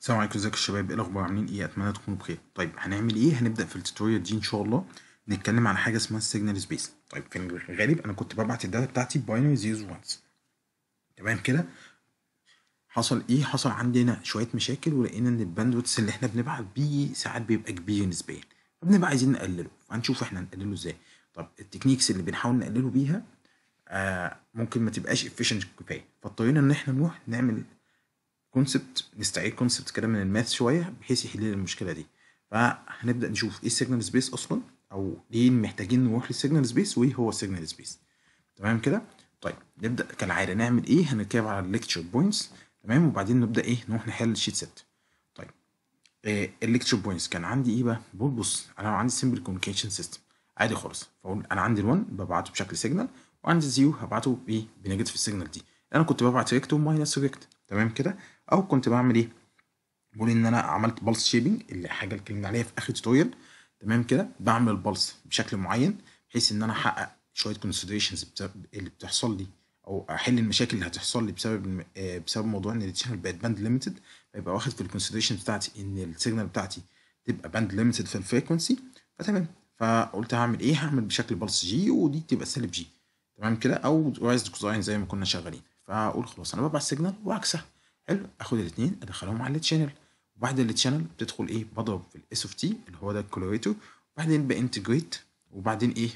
السلام عليكم ازيكم يا شباب ايه الاخبار عاملين ايه اتمنى تكونوا بخير طيب هنعمل ايه هنبدا في التوتوريال دي ان شاء الله نتكلم على حاجه اسمها السيجنال سبيس طيب في الغالب انا كنت ببعت الداتا بتاعتي باينري زيروز وانس تمام كده حصل ايه حصل عندنا شويه مشاكل ولقينا ان الباندويتس اللي احنا بنبعت بيه ساعات بيبقى كبير نسبيا فبنبقى عايزين نقلله فهنشوف احنا هنقلله ازاي طب التكنيكس اللي بنحاول نقلله بيها آه ممكن ما تبقاش افيشنت كفايه فاضطرينا ان احنا نروح نعمل كونسبت نستعيد كونسبت كده من الماث شويه بحيث يحل لنا المشكله دي فهنبدا نشوف ايه السيجنال سبيس اصلا او ليه محتاجين نروح للسيجنال سبيس وايه هو السيجنال سبيس تمام كده طيب نبدا كالعاده نعمل ايه هنركب على الليكتشر بوينتس تمام وبعدين نبدا ايه نروح نحل الشيت سيت طيب إيه الليكتشر بوينتس كان عندي ايه بقى بقول بص انا عندي سمبل كوميونيكيشن سيستم عادي خالص فاقول انا عندي ال1 ببعته بشكل سيجنال وعندي الزيرو هبعته بايه بنيجاتيف السيجنال دي انا كنت ببعت ريكت وماينس ريكت تمام كده او كنت بعمل ايه بقول ان انا عملت بلس شيبنج اللي حاجه اللي اتكلمنا عليها في اخر توتوريال تمام كده بعمل البلس بشكل معين بحيث ان انا احقق شويه كونسيدريشنز اللي بتحصل لي او احل المشاكل اللي هتحصل لي بسبب آه، بسبب موضوع ان الشانل بقت باند ليميتد فيبقى واخد في الكونسيدريشن بتاعتي ان السيجنال بتاعتي تبقى باند ليميتد في الفريكونسي فتمام فقلت هعمل ايه هعمل بشكل بلس جي ودي تبقى سالب جي تمام كده او رايز كوزاين زي ما كنا شغالين فاقول خلاص انا ببعت سيجنال وعكسها حلو اخد الاثنين ادخلهم على التشانل وبعد التشانل بتدخل ايه بضرب في الاس اوف تي اللي هو ده الكلوريتور وبعدين بانتجريت وبعدين ايه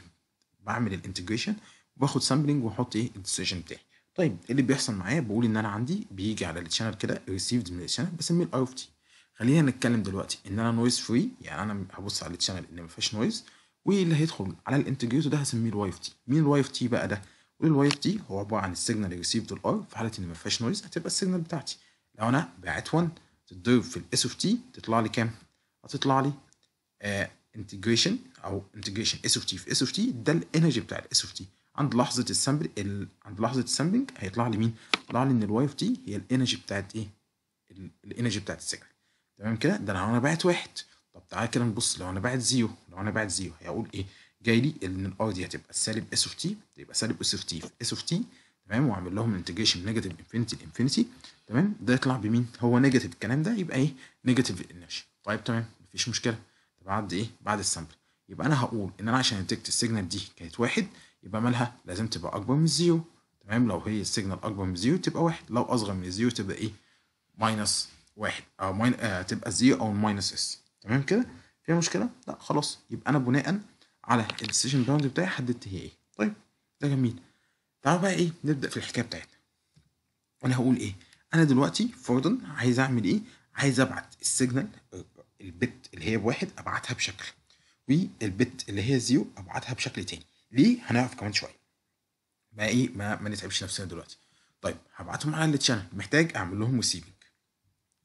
بعمل الانتجريشن وباخد سامبلنج واحط ايه الديسيجن بتاعي طيب إيه اللي بيحصل معايا بقول ان انا عندي بيجي على التشانل كده ريسيفد من التشانل بسميه الاي اوف تي خلينا نتكلم دلوقتي ان انا نويز فري يعني انا هبص على التشانل ان ما فيهاش نويز واللي هيدخل على الانتجريتور ده هسميه الواي اوف تي مين الواي اوف تي بقى ده الواي اوف تي هو عباره عن السيجنال ريسيفد الار في حاله ان ما فيهاش نويز هتبقى السيجنال بتاعتي لو انا بعت 1 تتضرب في الاس اوف تي تطلع لي كام؟ هتطلع لي انتجريشن آه، انتجريشن او انتجريشن اس اوف تي في اس اوف تي ده الانرجي بتاع الاس اوف تي عند لحظه السامبل ال... عند لحظه السامبلنج هيطلع لي مين؟ هيطلع لي ان الواي اوف تي هي الانرجي بتاعت ايه؟ الانرجي بتاعت السيجنال تمام كده ده لو انا بعت واحد طب تعالى كده نبص لو انا بعت زيرو لو انا بعت زيرو هيقول ايه؟ جاي لي ان الار دي هتبقى سالب اس اوف تي تبقى سالب اس اوف تي في اس اوف تي تمام واعمل لهم انتجريشن نيجاتيف انفينيتي انفينيتي تمام ده يطلع بمين هو نيجاتيف الكلام ده يبقى ايه نيجاتيف انرجي طيب تمام مفيش مشكله بعد ايه بعد السامبل يبقى انا هقول ان انا عشان انتجت السيجنال دي كانت واحد يبقى مالها لازم تبقى اكبر من زيرو تمام لو هي السيجنال اكبر من زيرو تبقى واحد لو اصغر من زيرو تبقى ايه ماينس واحد او ماين آه تبقى زيرو او ماينس اس تمام كده فيها مشكله لا خلاص يبقى انا بناء على الديسيجن باوند بتاعي حددت هي ايه طيب ده جميل تعالوا بقى ايه نبدا في الحكايه بتاعتنا انا هقول ايه انا دلوقتي فرضا عايز اعمل ايه عايز ابعت السيجنال البت اللي هي بواحد ابعتها بشكل والبت اللي هي زيرو ابعتها بشكل تاني ليه هنعرف كمان شويه ما ايه ما, ما نتعبش نفسنا دلوقتي طيب هبعتهم على التشانل محتاج اعمل لهم ريسيفنج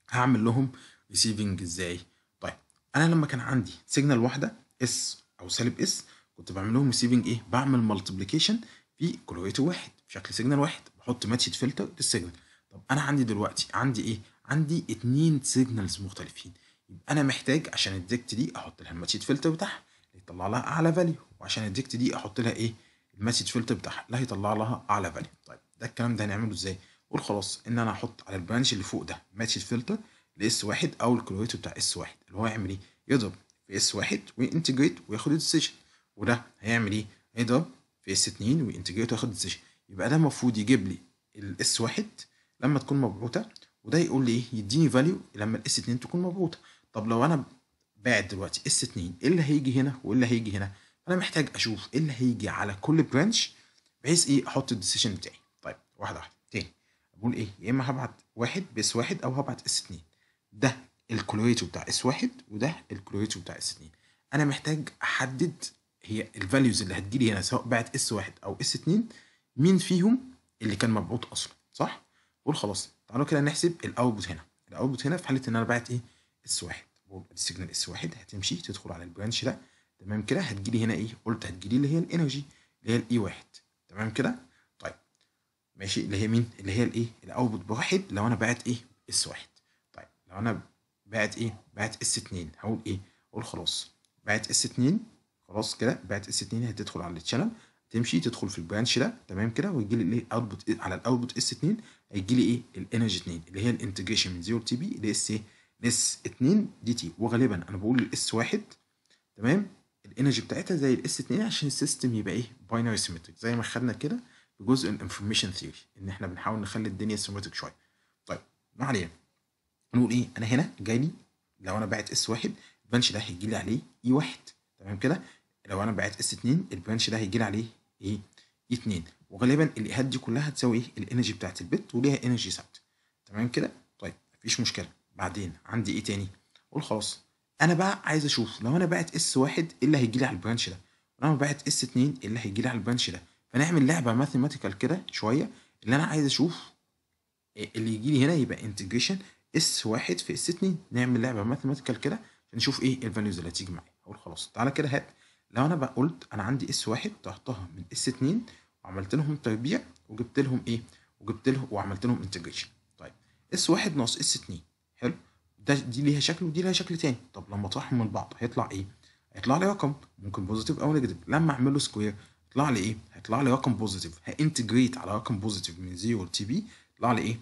هعمل لهم ريسيفنج ازاي طيب انا لما كان عندي سيجنال واحده اس او سالب اس كنت بعمل لهم ريسيفنج ايه بعمل مالتيبليكيشن في كلوريتو واحد بشكل سيجنال واحد بحط ماتشد فلتر للسيجنال طب انا عندي دلوقتي عندي ايه عندي اتنين سيجنالز مختلفين يبقى انا محتاج عشان الديكت دي احط لها الماتشد فلتر بتاعها يطلع لها اعلى فاليو وعشان الديكت دي احط لها ايه المسج فلتر بتاعها اللي هيطلع لها اعلى فاليو طيب ده الكلام ده هنعمله ازاي قول خلاص ان انا احط على البرانش اللي فوق ده ماتش فلتر لاس واحد او الكلوريتو بتاع اس واحد اللي هو هيعمل ايه يضرب في اس واحد وينتجريت وياخد الديسيجن وده هيعمل ايه هيضرب في اس 2 وينتجريت وياخد ديسيشن يبقى ده المفروض يجيب لي الاس 1 لما تكون مبعوثه وده يقول لي ايه يديني فاليو لما الاس 2 تكون مبعوثه طب لو انا باعت دلوقتي اس 2 ايه اللي هيجي هنا وايه اللي هيجي هنا فانا محتاج اشوف ايه اللي هيجي على كل برانش بحيث ايه احط الديسيشن بتاعي طيب واحده واحده تاني بقول ايه يا اما هبعت واحد باس 1 او هبعت اس 2 ده الكلوريتو بتاع اس 1 وده الكلوريتو بتاع اس 2 انا محتاج احدد هي الفاليوز اللي هتجي لي هنا سواء بعت اس واحد او اس اتنين مين فيهم اللي كان مبعوث اصلا صح؟ قول خلاص تعالوا كده نحسب الاوتبوت هنا الاوتبوت هنا في حاله ان انا بعت ايه؟ اس واحد السيجنال اس واحد هتمشي تدخل على البرانش ده تمام كده هتجي لي هنا ايه؟ قلت هتجي لي اللي هي الانرجي اللي هي الاي e واحد تمام كده؟ طيب ماشي اللي هي مين؟ اللي هي الايه؟ الاوتبوت بواحد لو انا بعت ايه؟ اس واحد طيب لو انا بعت ايه؟ بعت اس اتنين هقول ايه؟ اقول خلاص بعت اس اتنين خلاص كده بقت اس 2 هتدخل على التشانل تمشي تدخل في البرانش ده تمام كده ويجي لي الايه اوتبوت إيه؟ على الاوتبوت اس 2 هيجي لي ايه الانرجي 2 اللي هي الانتجريشن من 0 تي بي لاس ايه لاس 2 دي تي وغالبا انا بقول الاس 1 تمام الانرجي بتاعتها زي الاس 2 عشان السيستم يبقى ايه باينري سيمتريك زي ما خدنا كده جزء الانفورميشن ثيوري ان احنا بنحاول نخلي الدنيا سيمتريك شويه طيب ما علينا نقول ايه انا هنا جاي لي لو انا بعت اس 1 البانش ده هيجي لي عليه e اي 1 تمام كده لو انا بعت اس 2 البرانش ده هيجي لي عليه ايه؟ 2 وغالبا الايهات دي كلها هتساوي ايه؟ الانرجي بتاعت البت وليها انرجي ثابت تمام كده؟ طيب مفيش مشكله بعدين عندي ايه تاني؟ اقول خلاص انا بقى عايز اشوف لو انا بعت اس 1 ايه اللي هيجي لي على البرانش ده؟ ولو انا بعت اس 2 ايه اللي هيجي لي على البرانش ده؟ فنعمل لعبه ماثيماتيكال كده شويه اللي انا عايز اشوف إيه اللي يجي لي هنا يبقى انتجريشن اس 1 في اس 2 نعمل لعبه ماثيماتيكال كده عشان نشوف ايه الفاليوز اللي هتيجي معايا اقول خلاص تعالى كده هات لو انا بقى قلت انا عندي اس واحد طرحتها من اس اتنين وعملت لهم تربيع وجبت لهم ايه وجبت لهم وعملت لهم انتجريشن طيب اس واحد ناقص اس اتنين حلو ده دي ليها شكل ودي ليها شكل تاني طب لما اطرحهم من بعض هيطلع ايه هيطلع لي رقم ممكن بوزيتيف او نيجاتيف لما اعمل له سكوير يطلع لي ايه هيطلع لي رقم بوزيتيف هانتجريت على رقم بوزيتيف من 0 لتي بي يطلع لي ايه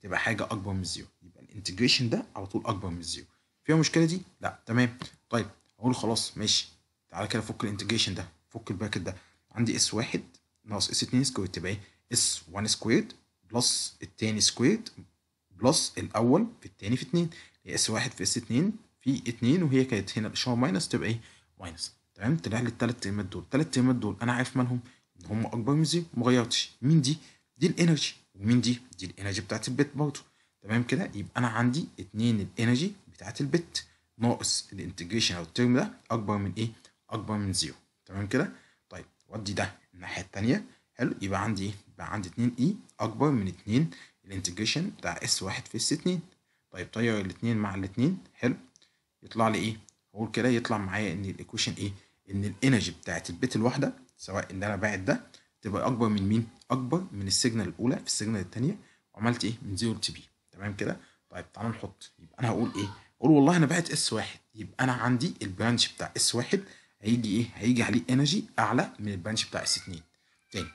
تبقى حاجه اكبر من 0 يبقى الانتجريشن ده على طول اكبر من 0 فيها مشكله دي لا تمام طيب اقول خلاص ماشي تعالى كده فك الانتجريشن ده فك البراكت ده عندي اس واحد ناقص اس اتنين سكويرد تبقى ايه اس 1 سكويرد بلس التاني سكويرد بلس الاول في التاني في اتنين اس واحد في اس اتنين في اتنين وهي كانت هنا الاشاره ماينس تبقى ايه ماينس تمام طلع لي التلات ترمات دول التلات ترمات دول انا عارف مالهم ان هم اكبر من زيرو ما غيرتش مين دي دي الانرجي ومين دي دي الانرجي بتاعت البت برضه تمام كده يبقى انا عندي اتنين الانرجي بتاعت البت ناقص الانتجريشن او الترم ده اكبر من ايه اكبر من زيرو تمام كده طيب ودي ده الناحيه الثانيه حلو يبقى عندي ايه بقى عندي 2 اي e اكبر من 2 الانتجريشن بتاع اس واحد في اس 2 طيب طير الاثنين مع الاثنين حلو يطلع لي ايه اقول كده يطلع معايا ان الايكويشن ايه ان الانرجي بتاعت البيت الواحده سواء ان انا باعت ده تبقى اكبر من مين اكبر من السيجنال الاولى في السيجنال الثانيه وعملت ايه من 0 لتي بي تمام كده طيب تعالى نحط يبقى انا هقول ايه اقول والله انا باعت اس واحد يبقى انا عندي البرانش بتاع اس واحد هيجي ايه هيجي عليه انرجي اعلى من البنش بتاع اس 2 تاني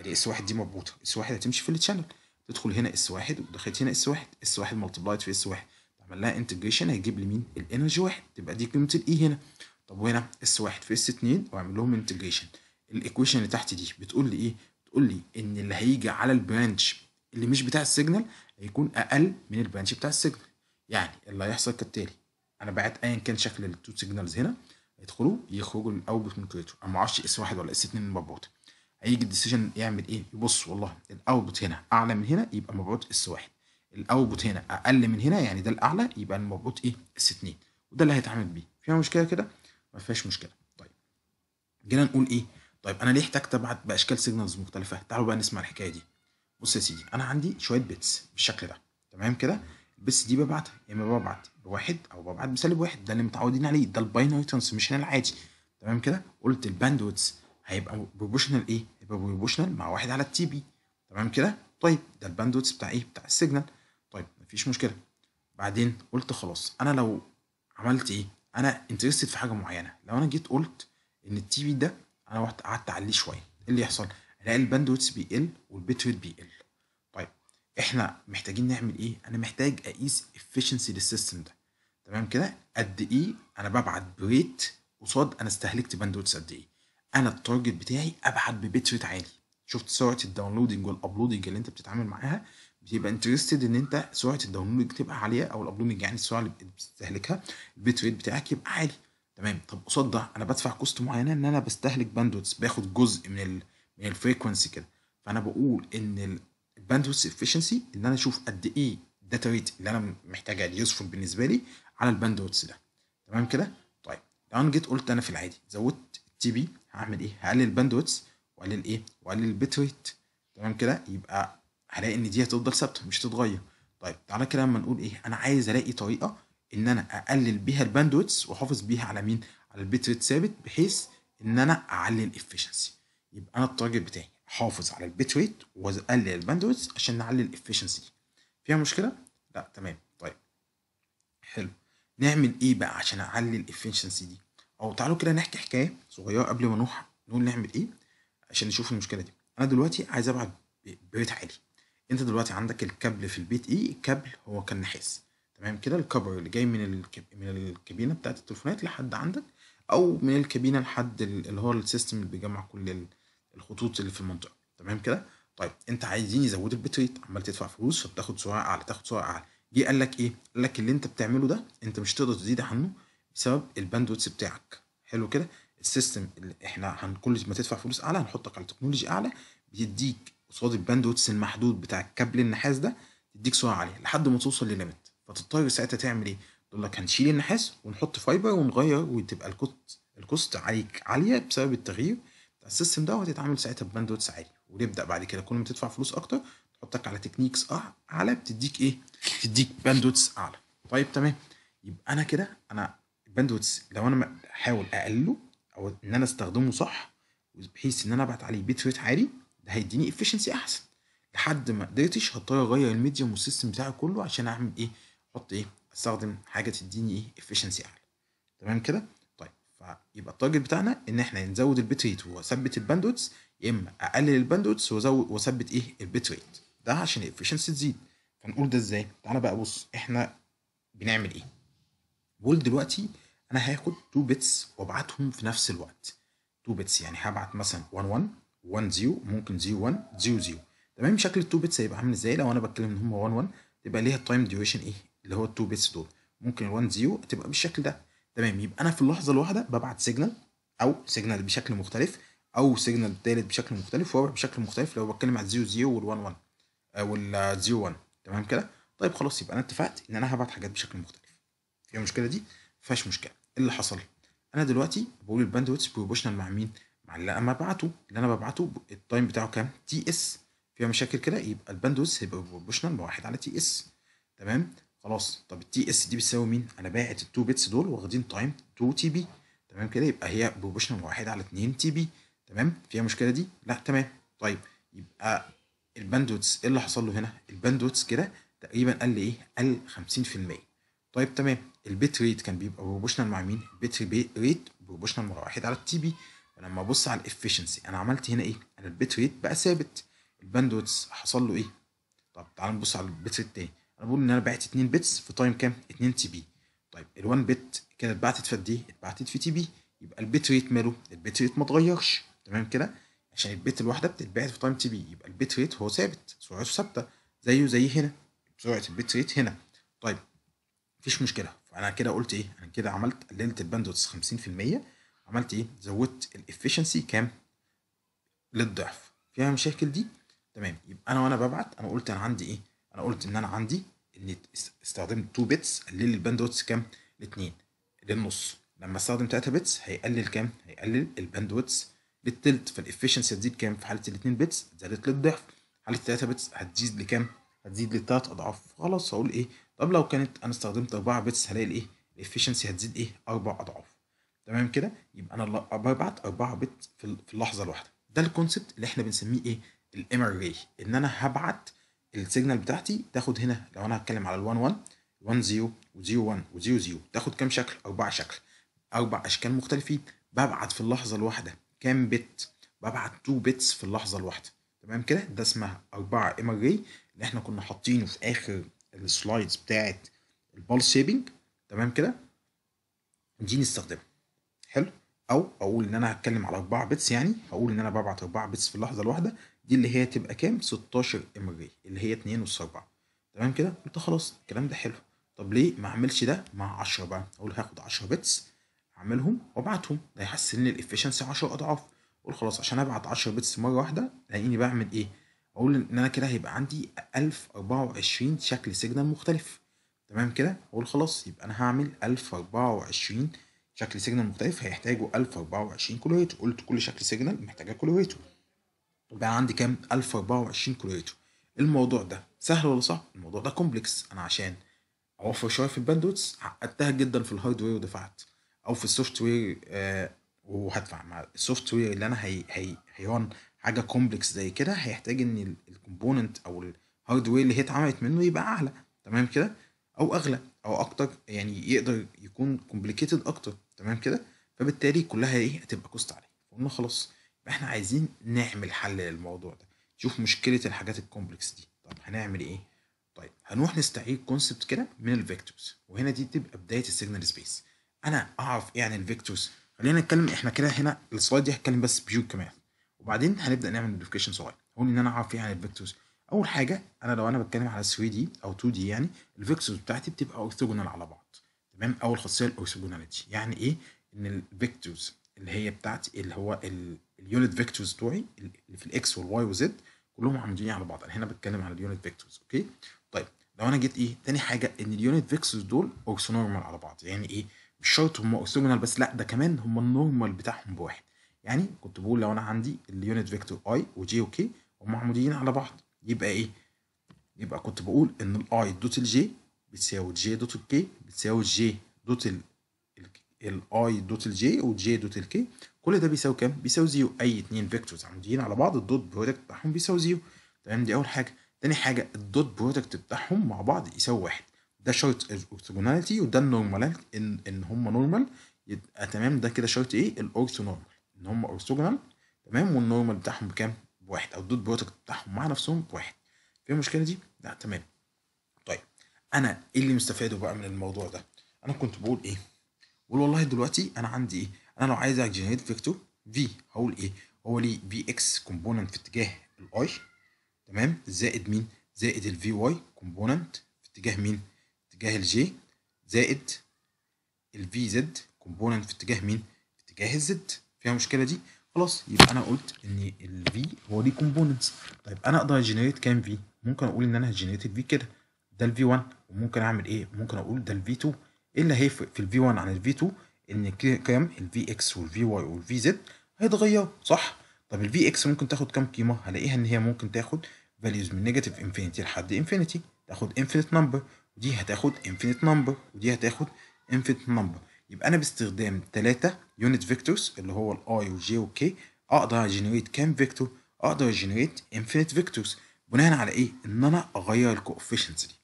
ادي اس 1 دي مربوطه اس 1 هتمشي في التشانل تدخل هنا اس 1 ودخلت هنا اس 1 اس 1 ملتبلايت في اس 1 عمل لها انتجريشن هيجيب لي مين الانرجي 1 تبقى دي قيمه الاي e هنا طب وهنا اس 1 في اس 2 واعمل لهم انتجريشن الايكويشن اللي تحت دي بتقول لي ايه بتقول لي ان اللي هيجي على البرانش اللي مش بتاع السيجنال هيكون اقل من البرانش بتاع السيجنال يعني اللي هيحصل كالتالي انا بعت ايا كان شكل التو سيجنالز هنا يدخلوا يخرجوا الاوتبوت من كريتور انا ما اعرفش اس واحد ولا اس اثنين من مبروت هيجي الديسيجن يعمل ايه يبص والله الاوتبوت هنا اعلى من هنا يبقى مبروت اس واحد الاوتبوت هنا اقل من هنا يعني ده الاعلى يبقى المبروت ايه اس اثنين وده اللي هيتعامل بيه فيها مشكله كده ما فيهاش مشكله طيب جينا نقول ايه طيب انا ليه احتجت ابعت باشكال سيجنالز مختلفه تعالوا بقى نسمع الحكايه دي بص يا سيدي انا عندي شويه بيتس بالشكل ده تمام كده بس دي ببعتها يا يعني اما ببعت بواحد او ببعت بسالب واحد ده اللي متعودين عليه ده الباينري ترانسميشن العادي تمام كده قلت الباندويدث هيبقى بروبوشنال ايه؟ هيبقى بروبوشنال مع واحد على التي بي تمام كده؟ طيب ده الباندويدث بتاع ايه؟ بتاع السيجنال طيب مفيش مشكله بعدين قلت خلاص انا لو عملت ايه؟ انا انترستد في حاجه معينه لو انا جيت قلت ان التي بي ده انا رحت قعدت اعليه شويه ايه اللي يحصل؟ الاقي الباندويدث بيقل والبيت ريت بيقل احنا محتاجين نعمل ايه انا محتاج اقيس efficiency للسيستم ده تمام كده قد ايه انا ببعت بريت قصاد انا استهلكت باندويتس قد ايه انا التارجت بتاعي ابعت ببيت ريت عالي شفت سرعه الداونلودنج والابلودنج اللي انت بتتعامل معاها بتبقى انترستد ان انت سرعه الداونلودنج تبقى عاليه او الابلودنج يعني السرعه اللي بتستهلكها البيت ريت بتاعك يبقى عالي تمام طب قصاد ده انا بدفع كوست معينه ان انا بستهلك باندوتس باخد جزء من الـ من الفريكونسي كده فانا بقول ان الباندويث افشنسي ان انا اشوف قد ايه الداتا ريت اللي انا محتاجها اليوسفول بالنسبه لي على الباندويث ده تمام كده طيب لو انا جيت قلت انا في العادي زودت التي بي هعمل ايه هقلل الباندويث واقلل ايه واقلل البيت ريت تمام كده يبقى هلاقي ان دي هتفضل ثابته مش هتتغير طيب تعالى كده لما نقول ايه انا عايز الاقي طريقه ان انا اقلل بيها الباندويث واحافظ بيها على مين على البيت ريت ثابت بحيث ان انا اعلي الافشنسي يبقى انا التارجت بتاعي حافظ على البيت ريت وقلل الباندويث عشان نعلي الافشنسي فيها مشكله لا تمام طيب حلو نعمل ايه بقى عشان اعلي الافشنسي دي او تعالوا كده نحكي حكايه صغيره قبل ما نروح نقول نعمل ايه عشان نشوف المشكله دي انا دلوقتي عايز ابعت بريت عالي انت دلوقتي عندك الكابل في البيت ايه الكابل هو كان نحاس تمام كده الكبر اللي جاي من الكب... من الكابينه بتاعه التليفونات لحد عندك او من الكابينه لحد اللي هو السيستم اللي بيجمع كل ال... الخطوط اللي في المنطقه تمام كده طيب انت عايزين يزودوا البتريت عمال تدفع فلوس فبتاخد سرعه اعلى تاخد سرعه اعلى جه قال لك ايه قال لك اللي انت بتعمله ده انت مش تقدر تزيد عنه بسبب الباندويتس بتاعك حلو كده السيستم اللي احنا هن كل ما تدفع فلوس اعلى هنحطك على تكنولوجي اعلى بيديك قصاد الباندويتس المحدود بتاع الكابل النحاس ده تديك سرعه عاليه لحد ما توصل لليمت فتضطر ساعتها تعمل ايه تقول لك هنشيل النحاس ونحط فايبر ونغير وتبقى الكوست الكوست عليك عاليه بسبب التغيير السيستم دوت يتعامل ساعتها بباندوتس عالي ونبدا بعد كده كل ما تدفع فلوس اكتر تحطك على تكنيكس اعلى بتديك ايه؟ بتديك باندوتس اعلى طيب تمام يبقى انا كده انا الباندوتس لو انا احاول اقلله او ان انا استخدمه صح بحيث ان انا ابعت عليه بيت ريت عالي ده هيديني افشنسي احسن لحد ما قدرتش هضطر اغير الميديوم والسيستم بتاعي كله عشان اعمل ايه؟ احط ايه؟ استخدم حاجه تديني ايه؟ افشنسي اعلى تمام كده؟ فيبقى التارجت بتاعنا ان احنا نزود البيت ريت واثبت الباندوتس يا اما اقلل الباندوتس وازود واثبت ايه البيت ريت ده عشان الافشنسي تزيد فنقول ده ازاي تعالى بقى بص احنا بنعمل ايه بقول دلوقتي انا هاخد 2 بيتس وابعتهم في نفس الوقت 2 بيتس يعني هبعت مثلا 1 1 1 0 ممكن 0 1 0 0 تمام شكل ال 2 بيتس هيبقى عامل ازاي لو انا بتكلم ان هم 1 1 تبقى ليها التايم ديوريشن ايه اللي هو ال 2 بيتس دول ممكن ال 1 0 تبقى بالشكل ده تمام يبقى انا في اللحظه الواحده ببعت سيجنال او سيجنال بشكل مختلف او سيجنال ثالث بشكل مختلف وابعت بشكل مختلف لو بتكلم على الزيرو زيرو وال1 1 وال 0 1 آه، تمام كده طيب خلاص يبقى انا اتفقت ان انا هبعت حاجات بشكل مختلف في المشكله دي فيهاش مشكله ايه اللي حصل انا دلوقتي بقول الباندويتس بروبوشنال مع مين مع اللي انا ببعته اللي انا ببعته التايم بتاعه كام تي اس فيها مشاكل كده يبقى الباندويتس هيبقى بروبوشنال مع واحد على تي اس تمام خلاص طب التي اس دي بتساوي مين؟ انا باعت التو بيتس دول واخدين تايم 2 تي بي تمام كده يبقى هي بروبوشنال واحد على 2 تي بي تمام فيها مشكله دي؟ لا تمام طيب يبقى الباندوتس ايه اللي حصل له هنا؟ الباندوتس كده تقريبا قل ايه؟ قل 50% طيب تمام البيت ريت كان بيبقى بروبوشنال مع مين؟ البيت ريت بروبوشنال مع واحد على التي بي فلما ابص على الافشنسي انا عملت هنا ايه؟ انا البيت ريت بقى ثابت الباندوتس حصل له ايه؟ طب تعال نبص على البيت ريت تاني بقول ان انا بعت 2 بتس في تايم كام 2 تي بي طيب ال1 بت كانت اتبعتت في قد ايه اتبعتت في تي بي يبقى البيت ريت ماله البيت ريت ما اتغيرش تمام كده عشان البيت الواحده بتتبعت في تايم تي بي يبقى البيت ريت هو ثابت سرعته ثابته زيه زي هنا سرعه البيت ريت هنا طيب مفيش مشكله فانا كده قلت ايه انا كده عملت قللت الباندوتس 50% عملت ايه زودت الافشنسي كام للضعف فيها مشاكل دي تمام يبقى انا وانا ببعت انا قلت انا عندي ايه انا قلت ان انا عندي ان استخدمت 2 بتس قلل الباند ويتس كام؟ لاتنين للنص لما استخدم 3 بيتس هيقلل كام؟ هيقلل الباند ويتس للثلث فالافشنسي هتزيد كام؟ في حاله الاثنين بيتس زادت للضعف حاله 3 بيتس هتزيد لكام؟ هتزيد لثلاث اضعاف خلاص هقول ايه؟ طب لو كانت انا استخدمت 4 بيتس هلاقي الايه؟ الافشنسي هتزيد ايه؟ اربع اضعاف تمام كده؟ يبقى انا ببعت 4 بيتس في اللحظه الواحده ده الكونسبت اللي احنا بنسميه ايه؟ الام ار ان انا هبعت السيجنال بتاعتي تاخد هنا لو انا هتكلم على ال1 1 1 0 و0 1 و0 تاخد كام شكل؟ أربع شكل أربع أشكال مختلفين ببعت في اللحظة الواحدة كام بت؟ ببعت 2 بتس في اللحظة الواحدة تمام كده ده اسمها 4 ام ار اللي احنا كنا حاطينه في آخر السلايدز بتاعت البول سيبنج تمام كده دي نستخدمها حلو او اقول ان انا هتكلم على 4 بتس يعني هقول ان انا ببعت 4 بتس في اللحظه الواحده دي اللي هي تبقى كام 16 ام امري اللي هي 2 اس 4 تمام كده قلت خلاص الكلام ده حلو طب ليه ما اعملش ده مع 10 بقى اقول هاخد 10 بتس اعملهم وابعتهم ده يحسن لي الافشنسي 10 اضعاف اقول خلاص عشان ابعت 10 بتس مره واحده الاقيني بعمل ايه اقول ان انا كده هيبقى عندي 1024 شكل سيجنال مختلف تمام كده اقول خلاص يبقى انا هعمل 1024 شكل سيجنال مختلف هيحتاجوا 1024 كولوريتور قلت كل شكل سيجنال محتاجه كولوريتور بقى عندي كام 1024 كولوريتور الموضوع ده سهل ولا صعب الموضوع ده كومبلكس انا عشان اوفر شويه في الباندويتس عقدتها جدا في الهاردوير ودفعت او في السوفت وير آه وهدفع مع السوفت وير اللي انا هي هي هيرن حاجه كومبلكس زي كده هيحتاج ان الكومبوننت او الهاردوير اللي هي اتعملت منه يبقى اعلى تمام كده او اغلى او اكتر يعني يقدر يكون كومبليكيتد اكتر تمام كده فبالتالي كلها ايه هتبقى كوست عليه قلنا خلاص احنا عايزين نعمل حل للموضوع ده شوف مشكله الحاجات الكومبلكس دي طب هنعمل ايه طيب هنروح نستعيد كونسبت كده من الفيكتورز وهنا دي تبقى بدايه السيجنال سبيس انا اعرف ايه عن الفيكتورز خلينا نتكلم احنا كده هنا السلايد دي هتكلم بس بيور كمان وبعدين هنبدا نعمل نوتيفيكيشن صغير هقول ان انا اعرف ايه عن الفيكتورز اول حاجه انا لو انا بتكلم على 3 دي او 2 دي يعني الفيكتورز بتاعتي بتبقى اورثوجونال على بعض تمام اول خاصيه الاورثوجوناليتي يعني ايه ان الفيكتورز اللي هي بتاعتي اللي هو اليونت فيكتورز بتوعي اللي في الاكس والواي وزد كلهم عمودين على بعض انا هنا بتكلم على اليونت فيكتورز اوكي طيب لو انا جيت ايه تاني حاجه ان اليونت فيكتورز دول اورثونورمال على بعض يعني ايه مش شرط هم اورثونورمال بس لا ده كمان هم النورمال بتاعهم بواحد يعني كنت بقول لو انا عندي اليونت فيكتور اي وجي وكي هم عمودين على بعض يبقى ايه يبقى كنت بقول ان الاي دوت الجي بتساوي جي دوت الكي بتساوي جي دوت الاي دوت الجي وجي دوت الكي كل ده بيساوي كام؟ بيساوي زيرو أي اتنين فيكتورز عموديين على بعض الدوت برودكت بتاعهم بيساوي زيرو تمام دي أول حاجة تاني حاجة الدوت برودكت بتاعهم مع بعض يساوي واحد ده شرط الأورثوجوناليتي وده النورماليتي إن إن هما نورمال يبقى تمام ده كده شرط إيه؟ الأورثو نورمال إن هما أورثوجونال تمام والنورمال بتاعهم بكام؟ بواحد أو الدوت برودكت بتاعهم مع نفسهم بواحد في المشكلة دي؟ لا تمام طيب أنا إيه اللي مستفاده بقى من الموضوع ده؟ أنا كنت بقول إيه؟ بقول والله دلوقتي أنا عندي إيه؟ انا لو عايز اجنريت فيكتور في هقول ايه هو ليه في اكس كومبوننت في اتجاه الاي تمام زائد مين زائد الفي واي كومبوننت في اتجاه مين اتجاه الجي زائد الفي زد كومبوننت في اتجاه مين في اتجاه الزد فيها مشكله دي خلاص يبقى انا قلت ان الفي هو ليه كومبوننتس طيب انا اقدر اجنريت كام في ممكن اقول ان انا هجنريت الفي كده ده الفي 1 وممكن اعمل ايه ممكن اقول ده الفي 2 ايه اللي هيفرق في الفي 1 عن الفي 2 ان قيم الفي اكس والفي واي والفي زد هيتغيروا صح طب الفي اكس ممكن تاخد كام قيمه هلاقيها ان هي ممكن تاخد فاليوز من نيجاتيف انفينيتي لحد انفينيتي تاخد انفينيت نمبر ودي هتاخد انفينيت نمبر ودي هتاخد انفينيت نمبر يبقى انا باستخدام 3 يونت فيكتورز اللي هو الاي والجي والكي اقدر اجنريت كام فيكتور اقدر اجنريت انفينيت فيكتورز بناء على ايه ان انا اغير الكوفيشنتس دي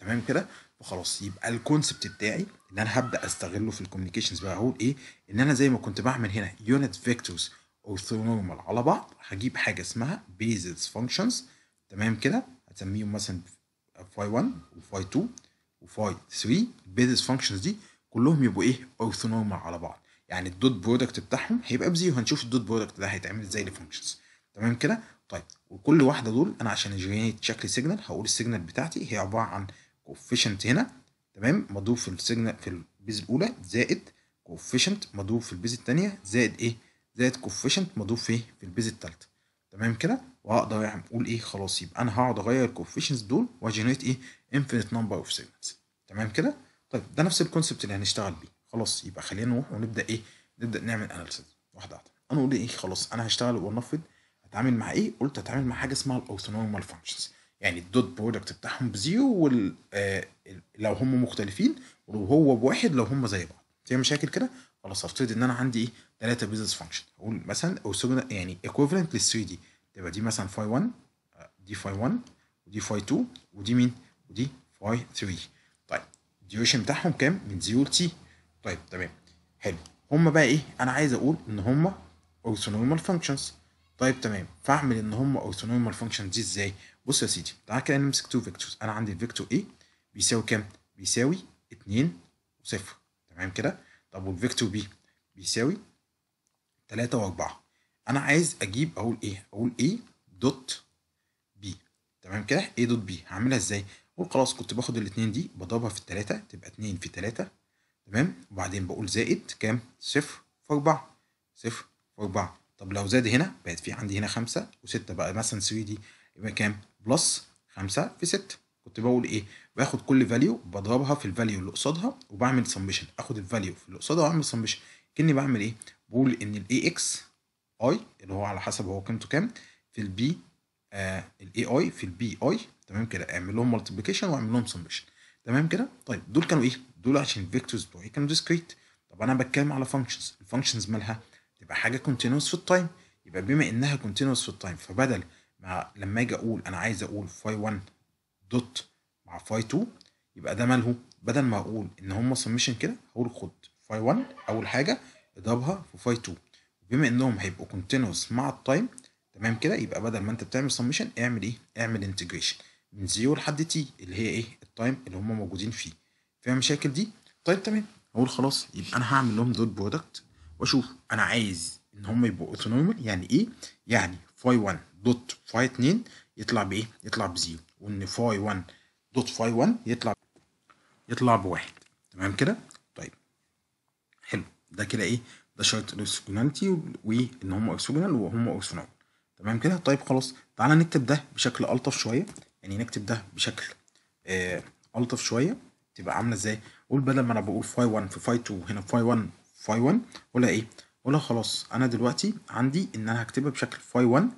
تمام كده وخلاص يبقى الكونسبت بتاعي ان انا هبدا استغله في الكوميونيكيشنز بقى هقول ايه ان انا زي ما كنت بعمل هنا يونت فيكتورز اورثونورمال على بعض هجيب حاجه اسمها بيزز فانكشنز تمام كده هسميهم مثلا فاي 1 وفاي 2 وفاي 3 بيزز فانكشنز دي كلهم يبقوا ايه اورثونورمال على بعض يعني الدوت برودكت بتاعهم هيبقى بزيرو هنشوف الدوت برودكت ده هيتعمل ازاي لفانكشنز تمام كده طيب وكل واحده دول انا عشان اجنريت شكل سيجنال هقول السيجنال بتاعتي هي عباره عن كوفيشنت هنا تمام مضروب في السيجنال في البيز الاولى زائد كوفيشنت مضروب في البيز الثانيه زائد ايه زائد كوفيشنت مضروب في في البيز الثالثه تمام كده واقدر يعني اقول ايه خلاص يبقى انا هقعد اغير الكوفيشنت دول واجنريت ايه انفينيت نمبر اوف سيجنالز تمام كده طيب ده نفس الكونسبت اللي هنشتغل بيه خلاص يبقى خلينا نروح ونبدا ايه نبدا نعمل اناليسيز واحده واحده انا اقول ايه خلاص انا هشتغل ونفذ هتعامل مع ايه قلت هتعامل مع حاجه اسمها الاوتونومال فانكشنز يعني الدوت برودكت بتاعهم بزيرو وال... آه، لو هم مختلفين وهو بواحد لو هم زي بعض في مشاكل كده خلاص افترض ان انا عندي ايه ثلاثه بيزنس فانكشن اقول مثلا او يعني ايكوفالنت لل 3 دي تبقى دي مثلا فاي آه، 1 دي فاي 1 ودي فاي 2 ودي مين ودي فاي 3 طيب الديوريشن بتاعهم كام من 0 ل تي طيب تمام حلو هم بقى ايه انا عايز اقول ان هم اورثونورمال فانكشنز طيب تمام فاعمل ان هم اورثونورمال فانكشن دي ازاي بص يا سيدي تعالى كده نمسك تو فيكتورز انا عندي الفيكتور A بيساوي كام بيساوي 2 و0 تمام كده طب والفيكتور B بيساوي 3 و4 انا عايز اجيب اقول ايه اقول A دوت B تمام كده A دوت B هعملها ازاي اقول خلاص كنت باخد الاثنين دي بضربها في الثلاثة تبقى 2 في 3 تمام وبعدين بقول زائد كام 0 في 4 0 في 4 طب لو زاد هنا بقت في عندي هنا خمسة وستة بقى مثلا سويدي يبقى كام؟ بلس خمسة في ستة كنت بقول ايه؟ باخد كل فاليو بضربها في الفاليو اللي قصادها وبعمل سمبشن اخد الفاليو في اللي قصادها واعمل سمبشن كاني بعمل ايه؟ بقول ان الاي اكس اي اللي هو على حسب هو قيمته كام في البي آه، الاي اي في البي اي تمام كده اعمل لهم مالتيبيكيشن واعمل لهم سمبشن تمام كده؟ طيب دول كانوا ايه؟ دول عشان الفيكتورز بتوعي كانوا ديسكريت طب انا بتكلم على فانكشنز الفانكشنز مالها؟ تبقى حاجه كونتينوس في التايم يبقى بما انها كونتينوس في التايم فبدل ما لما اجي اقول انا عايز اقول فاي 1 دوت مع فاي 2 يبقى ده مالهو بدل ما اقول ان هم سمشن كده هقول خد فاي 1 اول حاجه اضربها في فاي 2 بما انهم هيبقوا كونتينوس مع التايم تمام كده يبقى بدل ما انت بتعمل سمشن اعمل ايه اعمل انتجريشن من زيرو لحد تي اللي هي ايه التايم اللي هم موجودين فيه فاهم المشاكل دي طيب تمام اقول خلاص يبقى انا هعمل لهم دوت برودكت واشوف انا عايز ان هم يبقوا اوتونومال يعني ايه يعني فاي 1 دوت فاي 2 يطلع بايه يطلع بزيرو وان فاي 1 دوت فاي 1 يطلع يطلع بواحد تمام كده طيب حلو ده كده ايه ده شرط الاوكسجوناليتي وان هم اوكسجونال وهم اوكسجونال تمام كده طيب خلاص تعالى نكتب ده بشكل الطف شويه يعني نكتب ده بشكل آه الطف شويه تبقى عامله ازاي قول بدل ما انا بقول فاي 1 في فاي 2 هنا فاي 1 فاي 1 ولا ايه ولا خلاص انا دلوقتي عندي ان انا هكتبها بشكل فاي 1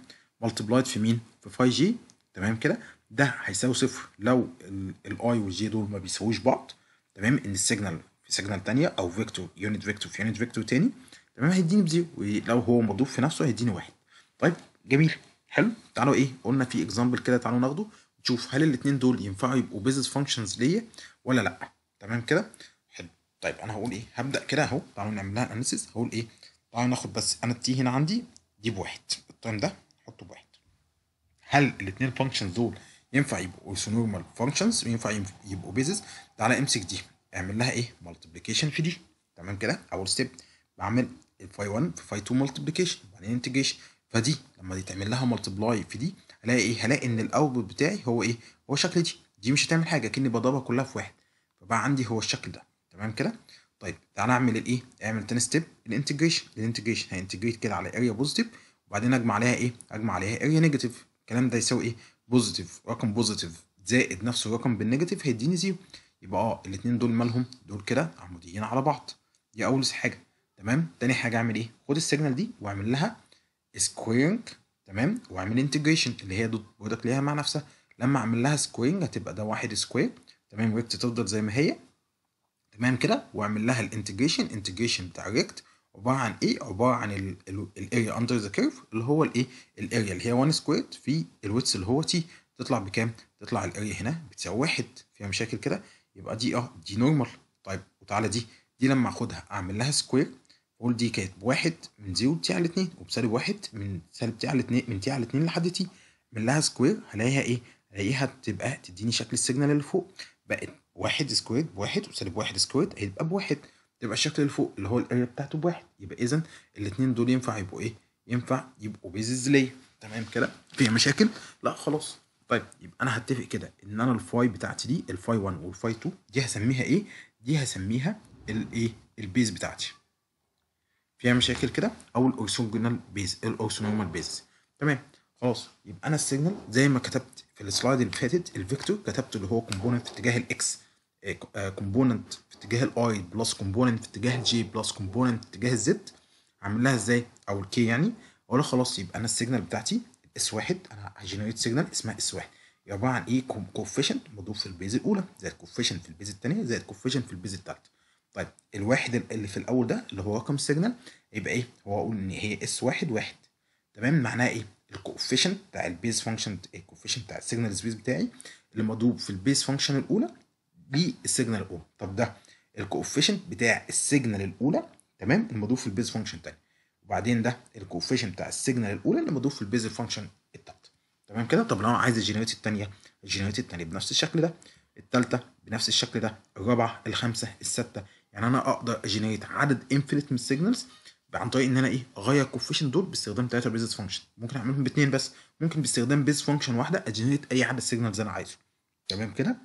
ملتبلايد في مين في فاي جي تمام كده ده هيساوي صفر لو الاي والجي دول ما بيساووش بعض تمام ان السيجنال في سيجنال ثانيه او فيكتور يونت فيكتور في يونت فيكتور ثاني تمام هيديني بزيرو ولو هو مضروب في نفسه هيديني واحد طيب جميل حلو تعالوا ايه قلنا في اكزامبل كده تعالوا ناخده نشوف هل الاثنين دول ينفعوا يبقوا بيزنس فانكشنز ليا ولا لا تمام كده طيب انا هقول ايه هبدا كده اهو تعالوا نعمل لها اناليسيس هقول ايه تعالوا ناخد بس انا التي هنا عندي دي بواحد التايم ده احطه بواحد هل الاثنين فانكشنز دول ينفع يبقوا نورمال فانكشنز وينفع يبقوا بيزس تعالى امسك دي اعمل لها ايه مالتيبليكيشن في دي تمام كده اول ستيب بعمل الفاي 1 في فاي 2 مالتيبليكيشن وبعدين انتجريشن فدي لما يتعمل لها مالتبلاي في دي هلاقي ايه هلاقي ان الاوتبوت بتاعي هو ايه هو شكل دي دي مش هتعمل حاجه كاني بضربها كلها في واحد فبقى عندي هو الشكل ده تمام كده طيب تعالى اعمل الايه اعمل تاني ستيب الانتجريشن الانتجريشن هينتجريت كده على اريا بوزيتيف وبعدين اجمع عليها ايه اجمع عليها اريا نيجاتيف الكلام ده يساوي ايه بوزيتيف رقم بوزيتيف زائد نفس الرقم بالنيجاتيف هيديني زيرو يبقى اه الاثنين دول مالهم دول كده عموديين على بعض دي اول حاجه تمام تاني حاجه اعمل ايه خد السيجنال دي واعمل لها سكويرنج تمام واعمل انتجريشن اللي هي دوت برودكت ليها مع نفسها لما اعمل لها سكويرنج هتبقى ده واحد سكوير تمام ريكت تفضل زي ما هي تمام كده واعمل لها الانتجريشن انتجريشن دايركت عباره عن ايه عباره عن الاريا اندر ذا كيرف اللي هو الايه الاريا اللي هي 1 سكويرد في الويتس اللي هو تي تطلع بكام تطلع الاريا هنا بتساوي واحد فيها مشاكل كده يبقى دي اه دي نورمال طيب وتعالى دي دي لما اخدها اعمل لها سكوير اقول دي كانت بواحد من زيرو تي على اتنين وبسالب واحد من سالب تي على اتنين من تي على اتنين لحد تي من لها سكوير هلاقيها ايه؟ هلاقيها تبقى تديني شكل السيجنال اللي فوق بقت واحد سكويد بواحد وسالب واحد سكويد هيبقى بواحد يبقى الشكل اللي فوق اللي هو الاريا بتاعته بواحد يبقى اذا الاثنين دول ينفع يبقوا ايه ينفع يبقوا بيزز ليا تمام كده فيها مشاكل لا خلاص طيب يبقى انا هتفق كده ان انا الفاي بتاعتي دي الفاي 1 والفاي 2 دي هسميها ايه دي هسميها الايه البيز بتاعتي فيها مشاكل كده او الاورثوجونال بيز الاورثونورمال بيز تمام خلاص يبقى انا السيجنال زي ما كتبت في السلايد اللي فاتت الفيكتور كتبت اللي هو كومبوننت في اتجاه الاكس آه، كومبوننت آه، في اتجاه الاي بلس كومبوننت في اتجاه الجي بلس كومبوننت في اتجاه الزد اعمل لها ازاي او الكي يعني اقول خلاص يبقى انا السيجنال بتاعتي اس واحد انا هجنريت سيجنال اسمها اس واحد عباره عن ايه كوفيشنت مضروب في البيز الاولى زائد كوفيشنت في البيز الثانيه زائد كوفيشنت في البيز الثالثه طيب الواحد اللي في الاول ده اللي هو رقم سيجنال يبقى ايه هو اقول ان هي اس واحد واحد تمام معناها ايه الكوفيشنت بتاع البيز فانكشن الكوفيشنت بتاع السيجنال سبيس بتاعي اللي مضروب في البيز فانكشن الاولى بالسيجنال الاولى طب ده الكوفيشنت بتاع السيجنال الاولى تمام المضروب في البيز فانكشن الثانيه وبعدين ده الكوفيشنت بتاع السيجنال الاولى اللي مضروب في البيز فانكشن الثالثه تمام كده طب لو انا عايز الجينيريت الثانيه الجينيريت الثانيه بنفس الشكل ده الثالثه بنفس الشكل ده الرابعه الخامسه السادسه يعني انا اقدر اجينيريت عدد انفينيت من السيجنالز عن طريق ان انا ايه اغير الكوفيشن دول باستخدام ثلاثه بيزس فانكشن ممكن اعملهم باثنين بس ممكن باستخدام بيز فانكشن واحده اجنريت اي عدد سيجنالز انا عايزه تمام كده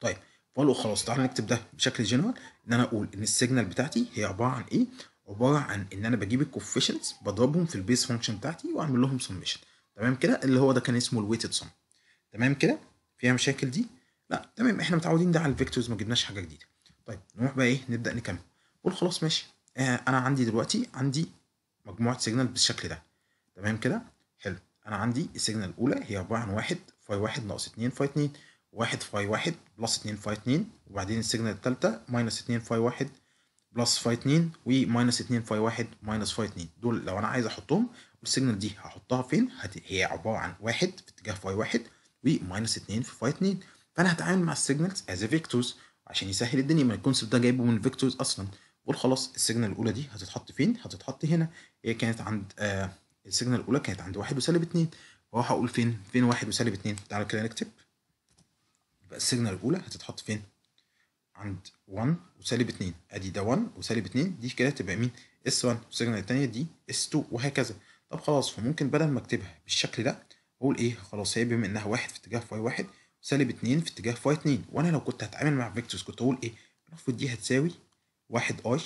طيب بقول خلاص تعالى نكتب ده بشكل جنرال ان انا اقول ان السيجنال بتاعتي هي عباره عن ايه عباره عن ان انا بجيب الكوفيشنز بضربهم في البيز فانكشن بتاعتي واعمل لهم سميشن تمام كده اللي هو ده كان اسمه الويتد سم تمام كده فيها مشاكل دي لا تمام احنا متعودين ده على الفيكتورز ما جبناش حاجه جديده طيب نروح بقى ايه نبدا نكمل قول خلاص ماشي آه، انا عندي دلوقتي عندي مجموعه سيجنال بالشكل ده تمام كده حلو انا عندي السيجنال الاولى هي عباره عن واحد فاي واحد ناقص اتنين فاي اتنين واحد فاي واحد بلس اتنين فاي اتنين وبعدين السيجنال التالتة ماينس اتنين فاي واحد بلس فاي اتنين وماينس اتنين فاي واحد ماينس فاي اتنين دول لو انا عايز احطهم والسيجنال دي هحطها فين هي عباره عن واحد في اتجاه فاي واحد وماينس اتنين في فاي اتنين فانا هتعامل مع السيجنالز از فيكتورز عشان يسهل الدنيا ما الكونسيبت ده جايبه من فيكتورز اصلا قول خلاص السيجنال الاولى دي هتتحط فين هتتحط هنا هي كانت عند آه السيجنال الاولى كانت عند واحد وسالب اتنين واروح اقول فين فين واحد وسالب اتنين تعالى كده نكتب يبقى السيجنال الاولى هتتحط فين عند 1 وسالب 2 ادي ده 1 وسالب 2 دي كده تبقى مين اس 1 والسيجنال الثانيه دي اس 2 وهكذا طب خلاص فممكن بدل ما اكتبها بالشكل ده اقول ايه خلاص هي بما انها 1 في اتجاه فاي 1 وسالب 2 في اتجاه فاي 2 وانا لو كنت هتعامل مع فيكتورز كنت اقول ايه المفروض دي هتساوي 1 اي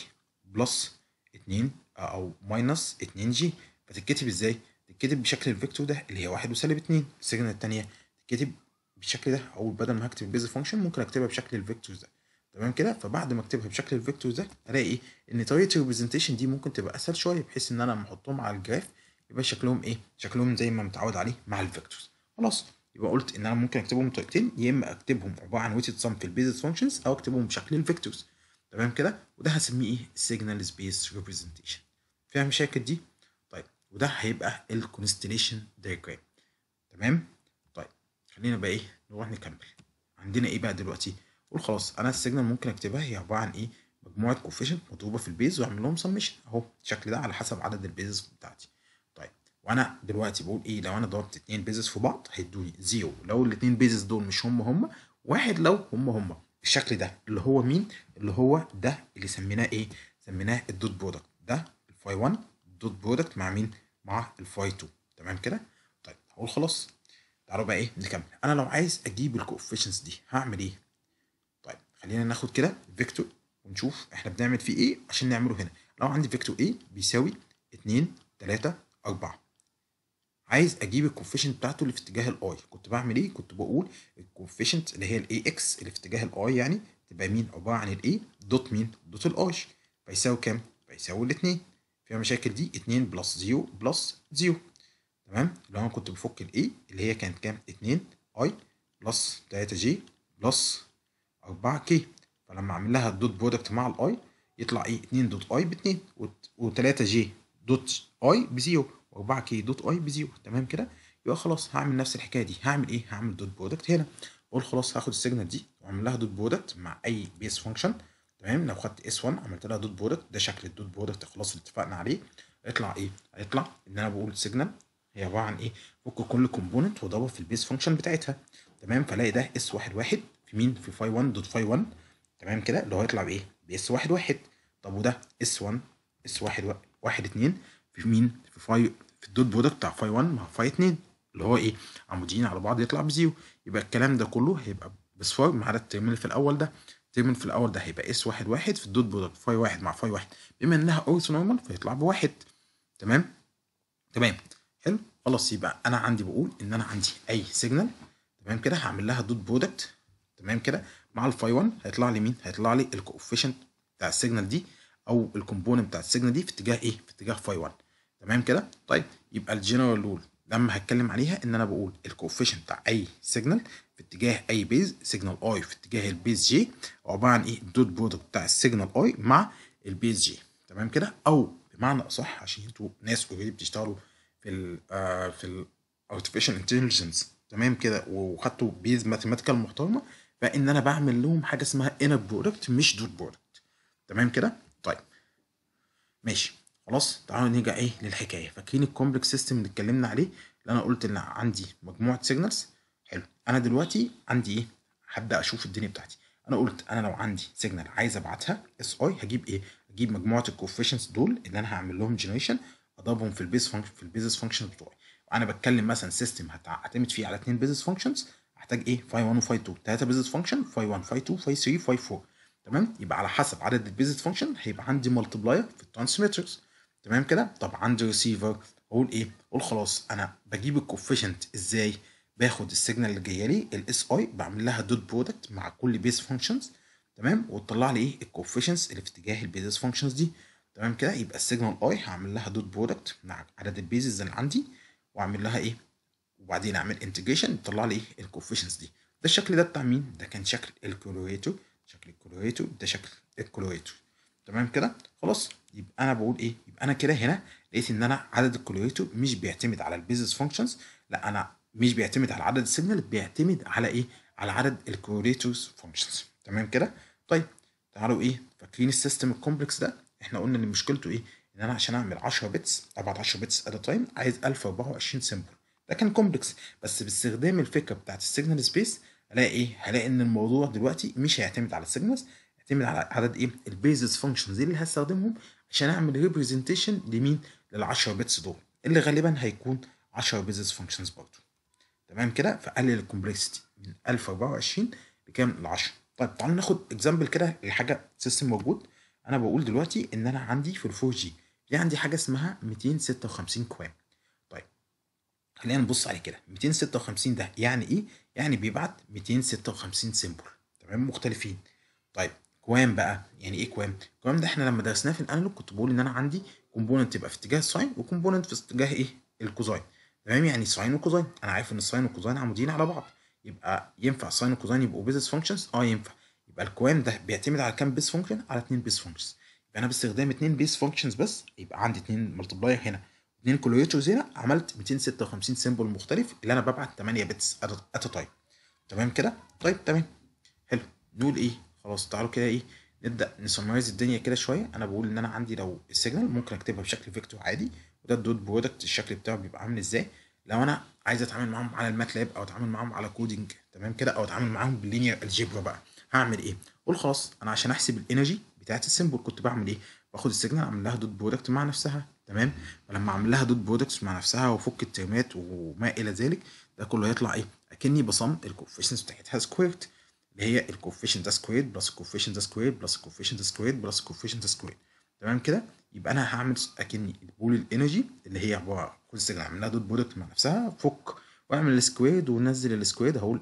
بلس 2 آه، او ماينس 2 جي فتتكتب ازاي؟ تتكتب بشكل الفيكتور ده اللي هي 1 وسالب 2 السيجنال الثانيه تتكتب بالشكل ده او بدل ما هكتب البيز فانكشن ممكن اكتبها بشكل الفيكتور ده تمام كده فبعد ما اكتبها بشكل الفيكتور ده الاقي ان طريقه الريبريزنتيشن دي ممكن تبقى اسهل شويه بحيث ان انا لما احطهم على الجراف يبقى شكلهم ايه؟ شكلهم زي ما متعود عليه مع الفيكتورز خلاص يبقى قلت ان انا ممكن اكتبهم بطريقتين يا اما اكتبهم عباره عن ويتد سم في البيزس فانكشنز او اكتبهم بشكل الفيكتورز تمام كده وده هسميه ايه سيجنال سبيس ريبريزنتيشن فاهم مشاكل دي طيب وده هيبقى الكونستليشن دايجرام تمام طيب خلينا بقى ايه نروح نكمل عندنا ايه بقى دلوقتي قول خلاص انا السيجنال ممكن اكتبها هي عباره عن ايه مجموعه كوفيشن مضروبه في البيز واعمل لهم سميشن اهو الشكل ده على حسب عدد البيزز بتاعتي طيب وانا دلوقتي بقول ايه لو انا ضربت اتنين بيزز في بعض هيدوني زيرو لو الاتنين بيزز دول مش هم هم واحد لو هم هم الشكل ده اللي هو مين اللي هو ده اللي سميناه ايه سميناه الدوت برودكت ده الفاي 1 دوت برودكت مع مين مع الفاي 2 تمام كده طيب هقول خلاص تعالوا بقى ايه نكمل انا لو عايز اجيب الكوفيشنز دي هعمل ايه طيب خلينا ناخد كده فيكتور ونشوف احنا بنعمل فيه ايه عشان نعمله هنا لو عندي فيكتور A بيساوي 2 3 4 عايز اجيب الكوفيشنت بتاعته اللي في اتجاه الاي كنت بعمل ايه كنت بقول الكوفيشنت اللي هي الاي اكس اللي في اتجاه الاي يعني تبقى مين عباره عن الاي دوت مين دوت الاي فيساوي كام فيساوي الاثنين فيها مشاكل دي 2 بلس 0 بلس 0 تمام لو انا كنت بفك الاي اللي هي كانت كام 2 اي بلس 3 جي بلس 4 كي فلما اعمل لها الدوت برودكت مع الاي يطلع ايه 2 دوت اي ب 2 و3 جي دوت اي ب 0 كي دوت اي بزيرو تمام كده يبقى خلاص هعمل نفس الحكايه دي هعمل ايه هعمل دوت برودكت هنا اقول خلاص هاخد السيجنال دي واعمل لها دوت برودكت مع اي بيس فانكشن تمام لو خدت اس 1 عملت لها دوت برودكت ده شكل الدوت برودكت خلاص اللي اتفقنا عليه هيطلع ايه هيطلع ان انا بقول سيجنال هي عباره عن ايه فك كل كومبوننت واضربها في البيس فانكشن بتاعتها تمام فلاقي ده اس 1 1 في مين في فاي 1 دوت فاي 1 تمام كده اللي هو هيطلع بايه باس 1 1 طب وده اس 1 اس 1 واحد 2 في مين في فاي في الدوت برودكت بتاع فاي 1 مع فاي 2 اللي هو ايه عمودين على بعض يطلع بزيرو يبقى الكلام ده كله هيبقى بصفار ما عدا الترمين في الاول ده الترمين في الاول ده هيبقى اس 1 1 في الدوت برودكت فاي 1 مع فاي 1 بما انها اورثونورمال فيطلع بواحد تمام تمام حلو خلاص يبقى انا عندي بقول ان انا عندي اي سيجنال تمام كده هعمل لها دوت برودكت تمام كده مع الفاي 1 هيطلع لي مين هيطلع لي الكوفيشنت بتاع السيجنال دي او الكومبوننت بتاع السيجنال دي في اتجاه ايه في اتجاه فاي 1 تمام كده طيب يبقى الجنرال رول لما هتكلم عليها ان انا بقول الكوفيشن بتاع اي سيجنال في اتجاه اي بيز سيجنال اي في اتجاه البيز جي عباره عن ايه الدوت برودكت بتاع السيجنال اي مع البيز جي تمام كده او بمعنى اصح عشان انتوا ناس اوريدي بتشتغلوا في الـ آه، في الارتفيشال انتليجنس تمام كده وخدتوا بيز ماثيماتيكال محترمه فان انا بعمل لهم حاجه اسمها انر برودكت مش دوت برودكت تمام كده طيب ماشي خلاص تعالوا نرجع ايه للحكايه فاكرين الكومبلكس سيستم اللي اتكلمنا عليه اللي انا قلت ان عندي مجموعه سيجنالز حلو انا دلوقتي عندي ايه هبدا اشوف الدنيا بتاعتي انا قلت انا لو عندي سيجنال عايز ابعتها اس اي هجيب ايه هجيب مجموعه الكوفيشنتس دول اللي انا هعمل لهم جينريشن اضربهم في البيز فانكشن في البيزس فانكشن بتوعي انا بتكلم مثلا سيستم هعتمد فيه على اثنين بيزس فانكشنز محتاج ايه فاي 1 وفاي 2 ثلاثه بيزس فانكشن فاي 1 فاي 2 فاي 3 فاي 4 تمام يبقى على حسب عدد البيزس فانكشن هيبقى عندي مالتبلاير في الترانسميترز تمام كده طب عندي ريسيفر اقول ايه اقول خلاص انا بجيب الكوفيشنت ازاي باخد السيجنال اللي جايه لي الاس اي بعمل لها دوت برودكت مع كل بيس فانكشنز تمام وتطلع لي ايه الكوفيشنتس اللي في اتجاه البيس فانكشنز دي تمام كده يبقى السيجنال اي هعمل لها دوت برودكت مع عدد البيزز اللي عندي واعمل لها ايه وبعدين اعمل انتجريشن تطلع لي ايه الكوفيشنتس دي ده الشكل ده بتاع مين ده كان شكل الكولوريتور شكل الكولوريتور ده شكل الكولوريتور تمام كده خلاص يبقى انا بقول ايه يبقى انا كده هنا لقيت ان انا عدد الكولويته مش بيعتمد على البيزس فانكشنز لا انا مش بيعتمد على عدد السيجنال بيعتمد على ايه على عدد الكولويتوس فانكشنز تمام كده طيب تعالوا ايه فاكرين السيستم الكومبلكس ده احنا قلنا ان مشكلته ايه ان انا عشان اعمل 10 بتس ابعت 10 بتس ات تايم عايز 1024 سيمبل ده كان كومبلكس بس باستخدام الفكره بتاعت السيجنال سبيس الاقي ايه هلاقي ان الموضوع دلوقتي مش هيعتمد على السيجنالز على عدد ايه البيزس فانكشنز اللي هستخدمهم عشان اعمل ريبريزنتيشن لمين لل 10 بيتس دول اللي غالبا هيكون 10 بيزس فانكشنز برضه تمام كده فقلل الكومبلكسيتي من 1024 لكام ل 10 طيب تعالوا ناخد اكزامبل كده لحاجه سيستم موجود انا بقول دلوقتي ان انا عندي في ال 4 جي في عندي حاجه اسمها 256 كوام طيب خلينا نبص عليه كده 256 ده يعني ايه يعني بيبعت 256 سيمبل تمام مختلفين طيب كوام بقى يعني ايه كوام الكوام ده احنا لما درسناه في الانالوج كنت بقول ان انا عندي كومبوننت يبقى في اتجاه الساين وكومبوننت في اتجاه ايه الكوزاين تمام يعني ساين وكوزاين انا عارف ان الساين والكوزاين عمودين على بعض يبقى ينفع ساين وكوزاين يبقوا بيزس فانكشنز اه ينفع يبقى الكوام ده بيعتمد على كام بيس فانكشن على اتنين بيس فانكشنز يبقى انا باستخدام اتنين بيس فانكشنز بس يبقى عندي اتنين ملتبلاير هنا اتنين كولويتشرز هنا عملت 256 سيمبل مختلف اللي انا ببعت 8 بتس ات تايم تمام كده طيب تمام حلو نقول ايه خلاص تعالوا كده ايه نبدا نسمرايز الدنيا كده شويه انا بقول ان انا عندي لو السيجنال ممكن اكتبها بشكل فيكتور عادي وده الدوت برودكت الشكل بتاعه بيبقى عامل ازاي لو انا عايز اتعامل معاهم على الماتلاب او اتعامل معاهم على كودينج تمام كده او اتعامل معاهم باللينير الجبرا بقى هعمل ايه قول خلاص انا عشان احسب الانرجي بتاعت السيمبل كنت بعمل ايه باخد السيجنال اعمل لها دوت برودكت مع نفسها تمام فلما اعمل لها دوت برودكت مع نفسها وافك الترمات وما الى ذلك ده كله هيطلع ايه اكني بصم الكوفيشنز بتاعتها سكويرت اللي هي الكوفيشن ذا سكويد بلس الكوفيشن ذا سكويد بلس الكوفيشن ذا سكويد بلس الكوفيشن ذا سكويد تمام كده يبقى انا هعمل اكني البول الانرجي اللي هي عباره كل سجل عملها دوت برودكت مع نفسها فك واعمل السكويد ونزل السكويد هقول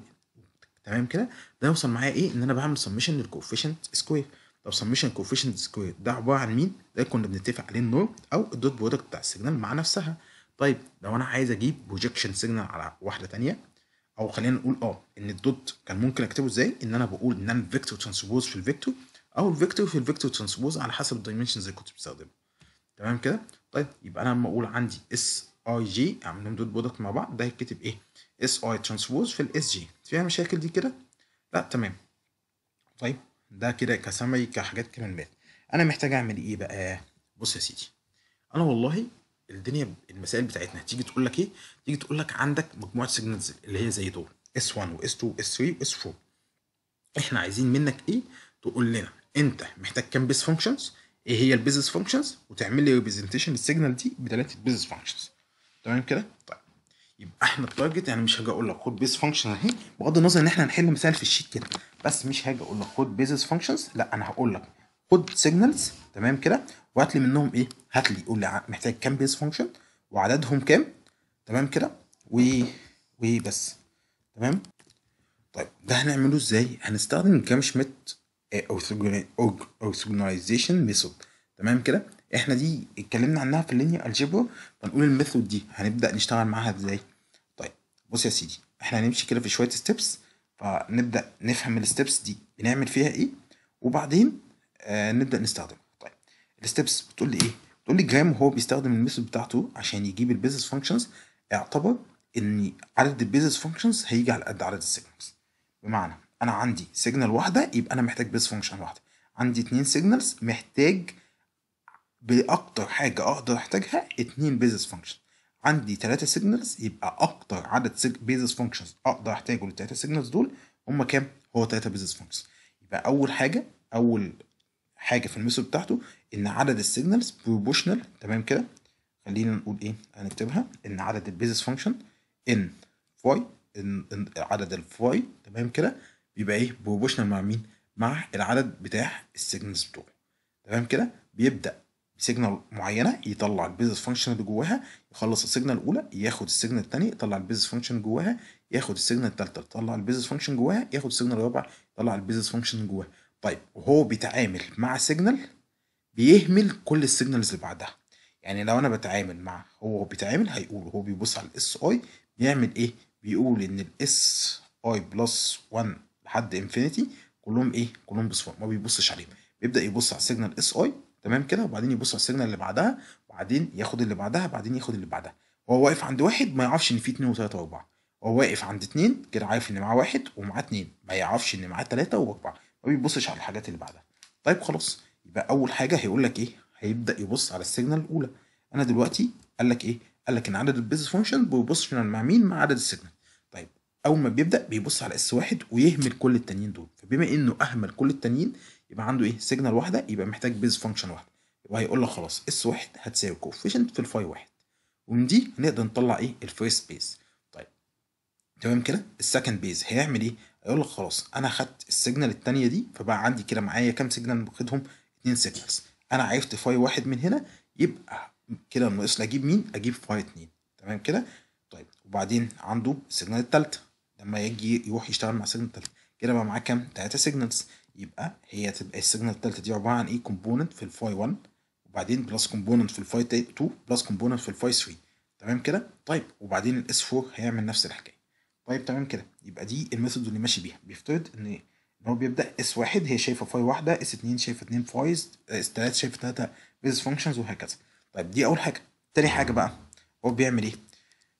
تمام كده ده يوصل معايا ايه ان انا بعمل سميشن للكوفيشنت سكوير طب سميشن كوفيشنت سكوير ده عباره عن مين ده كنا بنتفق عليه النور او الدوت برودكت بتاع السيجنال مع نفسها طيب لو انا عايز اجيب بروجكشن سيجنال على واحده ثانيه او خلينا نقول اه ان الدوت كان ممكن اكتبه ازاي ان انا بقول ان انا الفيكتور ترانسبوز في الفيكتور او الفيكتور في الفيكتور ترانسبوز على حسب الدايمنشنز اللي كنت بستخدمها تمام كده طيب يبقى انا لما اقول عندي اس اي جي اعمل لهم دوت برودكت مع بعض ده هيتكتب ايه اس اي ترانسبوز في الاس جي فيها مشاكل دي كده لا تمام طيب ده كده كسمي كحاجات كمان انا محتاج اعمل ايه بقى بص يا سيدي انا والله الدنيا المسائل بتاعتنا تيجي تقول لك ايه تيجي تقول لك عندك مجموعه سيجنالز اللي هي زي دول اس 1 واس 2 واس 3 واس 4 احنا عايزين منك ايه تقول لنا انت محتاج كام بيز فانكشنز ايه هي البيزنس فانكشنز وتعمل لي ريبريزنتيشن للسيجنال دي بثلاثه بيزنس فانكشنز تمام كده طيب يبقى احنا التارجت يعني مش هاجي اقول لك خد بيز فانكشن اهي بغض النظر ان احنا هنحل مثال في الشيت كده بس مش هاجي اقول لك خد بيزنس فانكشنز لا انا هقول لك خد سيجنالز تمام كده وهات لي منهم ايه هات لي قول لي محتاج كام بيز فانكشن وعددهم كام تمام كده و وبس تمام طيب ده هنعمله ازاي هنستخدم جامشمت اورثوجوناليزيشن ميثود تمام كده احنا دي اتكلمنا عنها في اللينير الجبر فنقول الميثود دي هنبدا نشتغل معاها ازاي طيب بص يا سيدي احنا هنمشي كده في شويه ستيبس فنبدا نفهم الستيبس دي بنعمل فيها ايه وبعدين آه نبدا نستخدمها طيب الستيبس بتقول لي ايه تقول لي جرام وهو بيستخدم الميثود بتاعته عشان يجيب البيزنس فانكشنز اعتبر ان عدد البيزنس فانكشنز هيجي على قد عدد السيجنالز بمعنى انا عندي سيجنال واحده يبقى انا محتاج بيزنس فانكشن واحده عندي اتنين سيجنالز محتاج باكتر حاجه اقدر احتاجها اتنين بيزنس فانكشن عندي ثلاثة سيجنالز يبقى اكتر عدد بيزنس فانكشنز اقدر احتاجه للثلاثة سيجنالز دول هم كام هو ثلاثة بيزنس فانكشنز يبقى اول حاجه اول حاجه في الميثود بتاعته ان عدد السيجنالز بروبوشنال تمام كده خلينا نقول ايه هنكتبها ان عدد البيزس فانكشن ان فاي ان عدد الفاي تمام كده بيبقى ايه بروبوشنال مع مين مع العدد بتاع السيجنالز بتوعه تمام كده بيبدا بسيجنال معينه يطلع البيزس فانكشن اللي جواها يخلص السيجنال الاولى ياخد السيجنال الثاني يطلع البيزس فانكشن جواها ياخد السيجنال الثالثه يطلع البيزس فانكشن جواها ياخد السيجنال الرابع يطلع البيزس فانكشن جواها طيب وهو بيتعامل مع سيجنال بيهمل كل السيجنالز اللي بعدها يعني لو انا بتعامل مع هو بيتعامل هيقول هو بيبص على الاس اي بيعمل ايه بيقول ان الاس اي بلس 1 لحد انفينيتي كلهم ايه كلهم بصفر ما بيبصش عليهم بيبدا يبص على السيجنال اس اي تمام كده وبعدين يبص على السيجنال اللي بعدها وبعدين ياخد اللي بعدها بعدين ياخد اللي بعدها هو واقف عند واحد ما يعرفش ان في اتنين و واربعه هو واقف عند اتنين كده عارف ان معاه واحد ومعاه اتنين ما يعرفش ان معاه و واربعه ما بيبصش على الحاجات اللي بعدها طيب خلاص يبقى اول حاجه هيقول لك ايه هيبدا يبص على السيجنال الاولى انا دلوقتي قال لك ايه قال لك ان عدد البيز فانكشن بيبوزيشنال مع مين مع عدد السيجنال طيب اول ما بيبدا بيبص على اس واحد ويهمل كل التانيين دول فبما انه اهمل كل التانيين يبقى عنده ايه سيجنال واحده يبقى محتاج بيز فانكشن واحده وهيقول لك خلاص اس واحد هتساوي كوفيشنت في الفاي واحد ومن دي هنقدر نطلع ايه الفيرست بيز طيب تمام كده السكند بيز هيعمل ايه يقول لك خلاص انا خدت السيجنال الثانيه دي فبقى عندي كده معايا كام سيجنال باخدهم اتنين سيجنالز انا عرفت فاي واحد من هنا يبقى كده ناقص لي اجيب مين اجيب فاي اتنين تمام كده طيب وبعدين عنده السيجنال الثالثه لما يجي يروح يشتغل مع السيجنال الثالثه كده بقى معاه كام ثلاثه سيجنالز يبقى هي تبقى السيجنال الثالثه دي عباره عن ايه كومبوننت في الفاي 1 وبعدين بلس كومبوننت في الفاي 2 بلس كومبوننت في الفاي 3 تمام كده طيب وبعدين الاس 4 هيعمل نفس الحكايه طيب تمام كده يبقى دي الميثود اللي ماشي بيها بيفترض ان ايه ان هو بيبدا اس واحد هي شايفه فاي واحده اس اتنين شايفه اتنين فايز اس تلاتة شايفه تلاتة بيز فانكشنز وهكذا طيب دي اول حاجه تاني حاجه بقى هو بيعمل ايه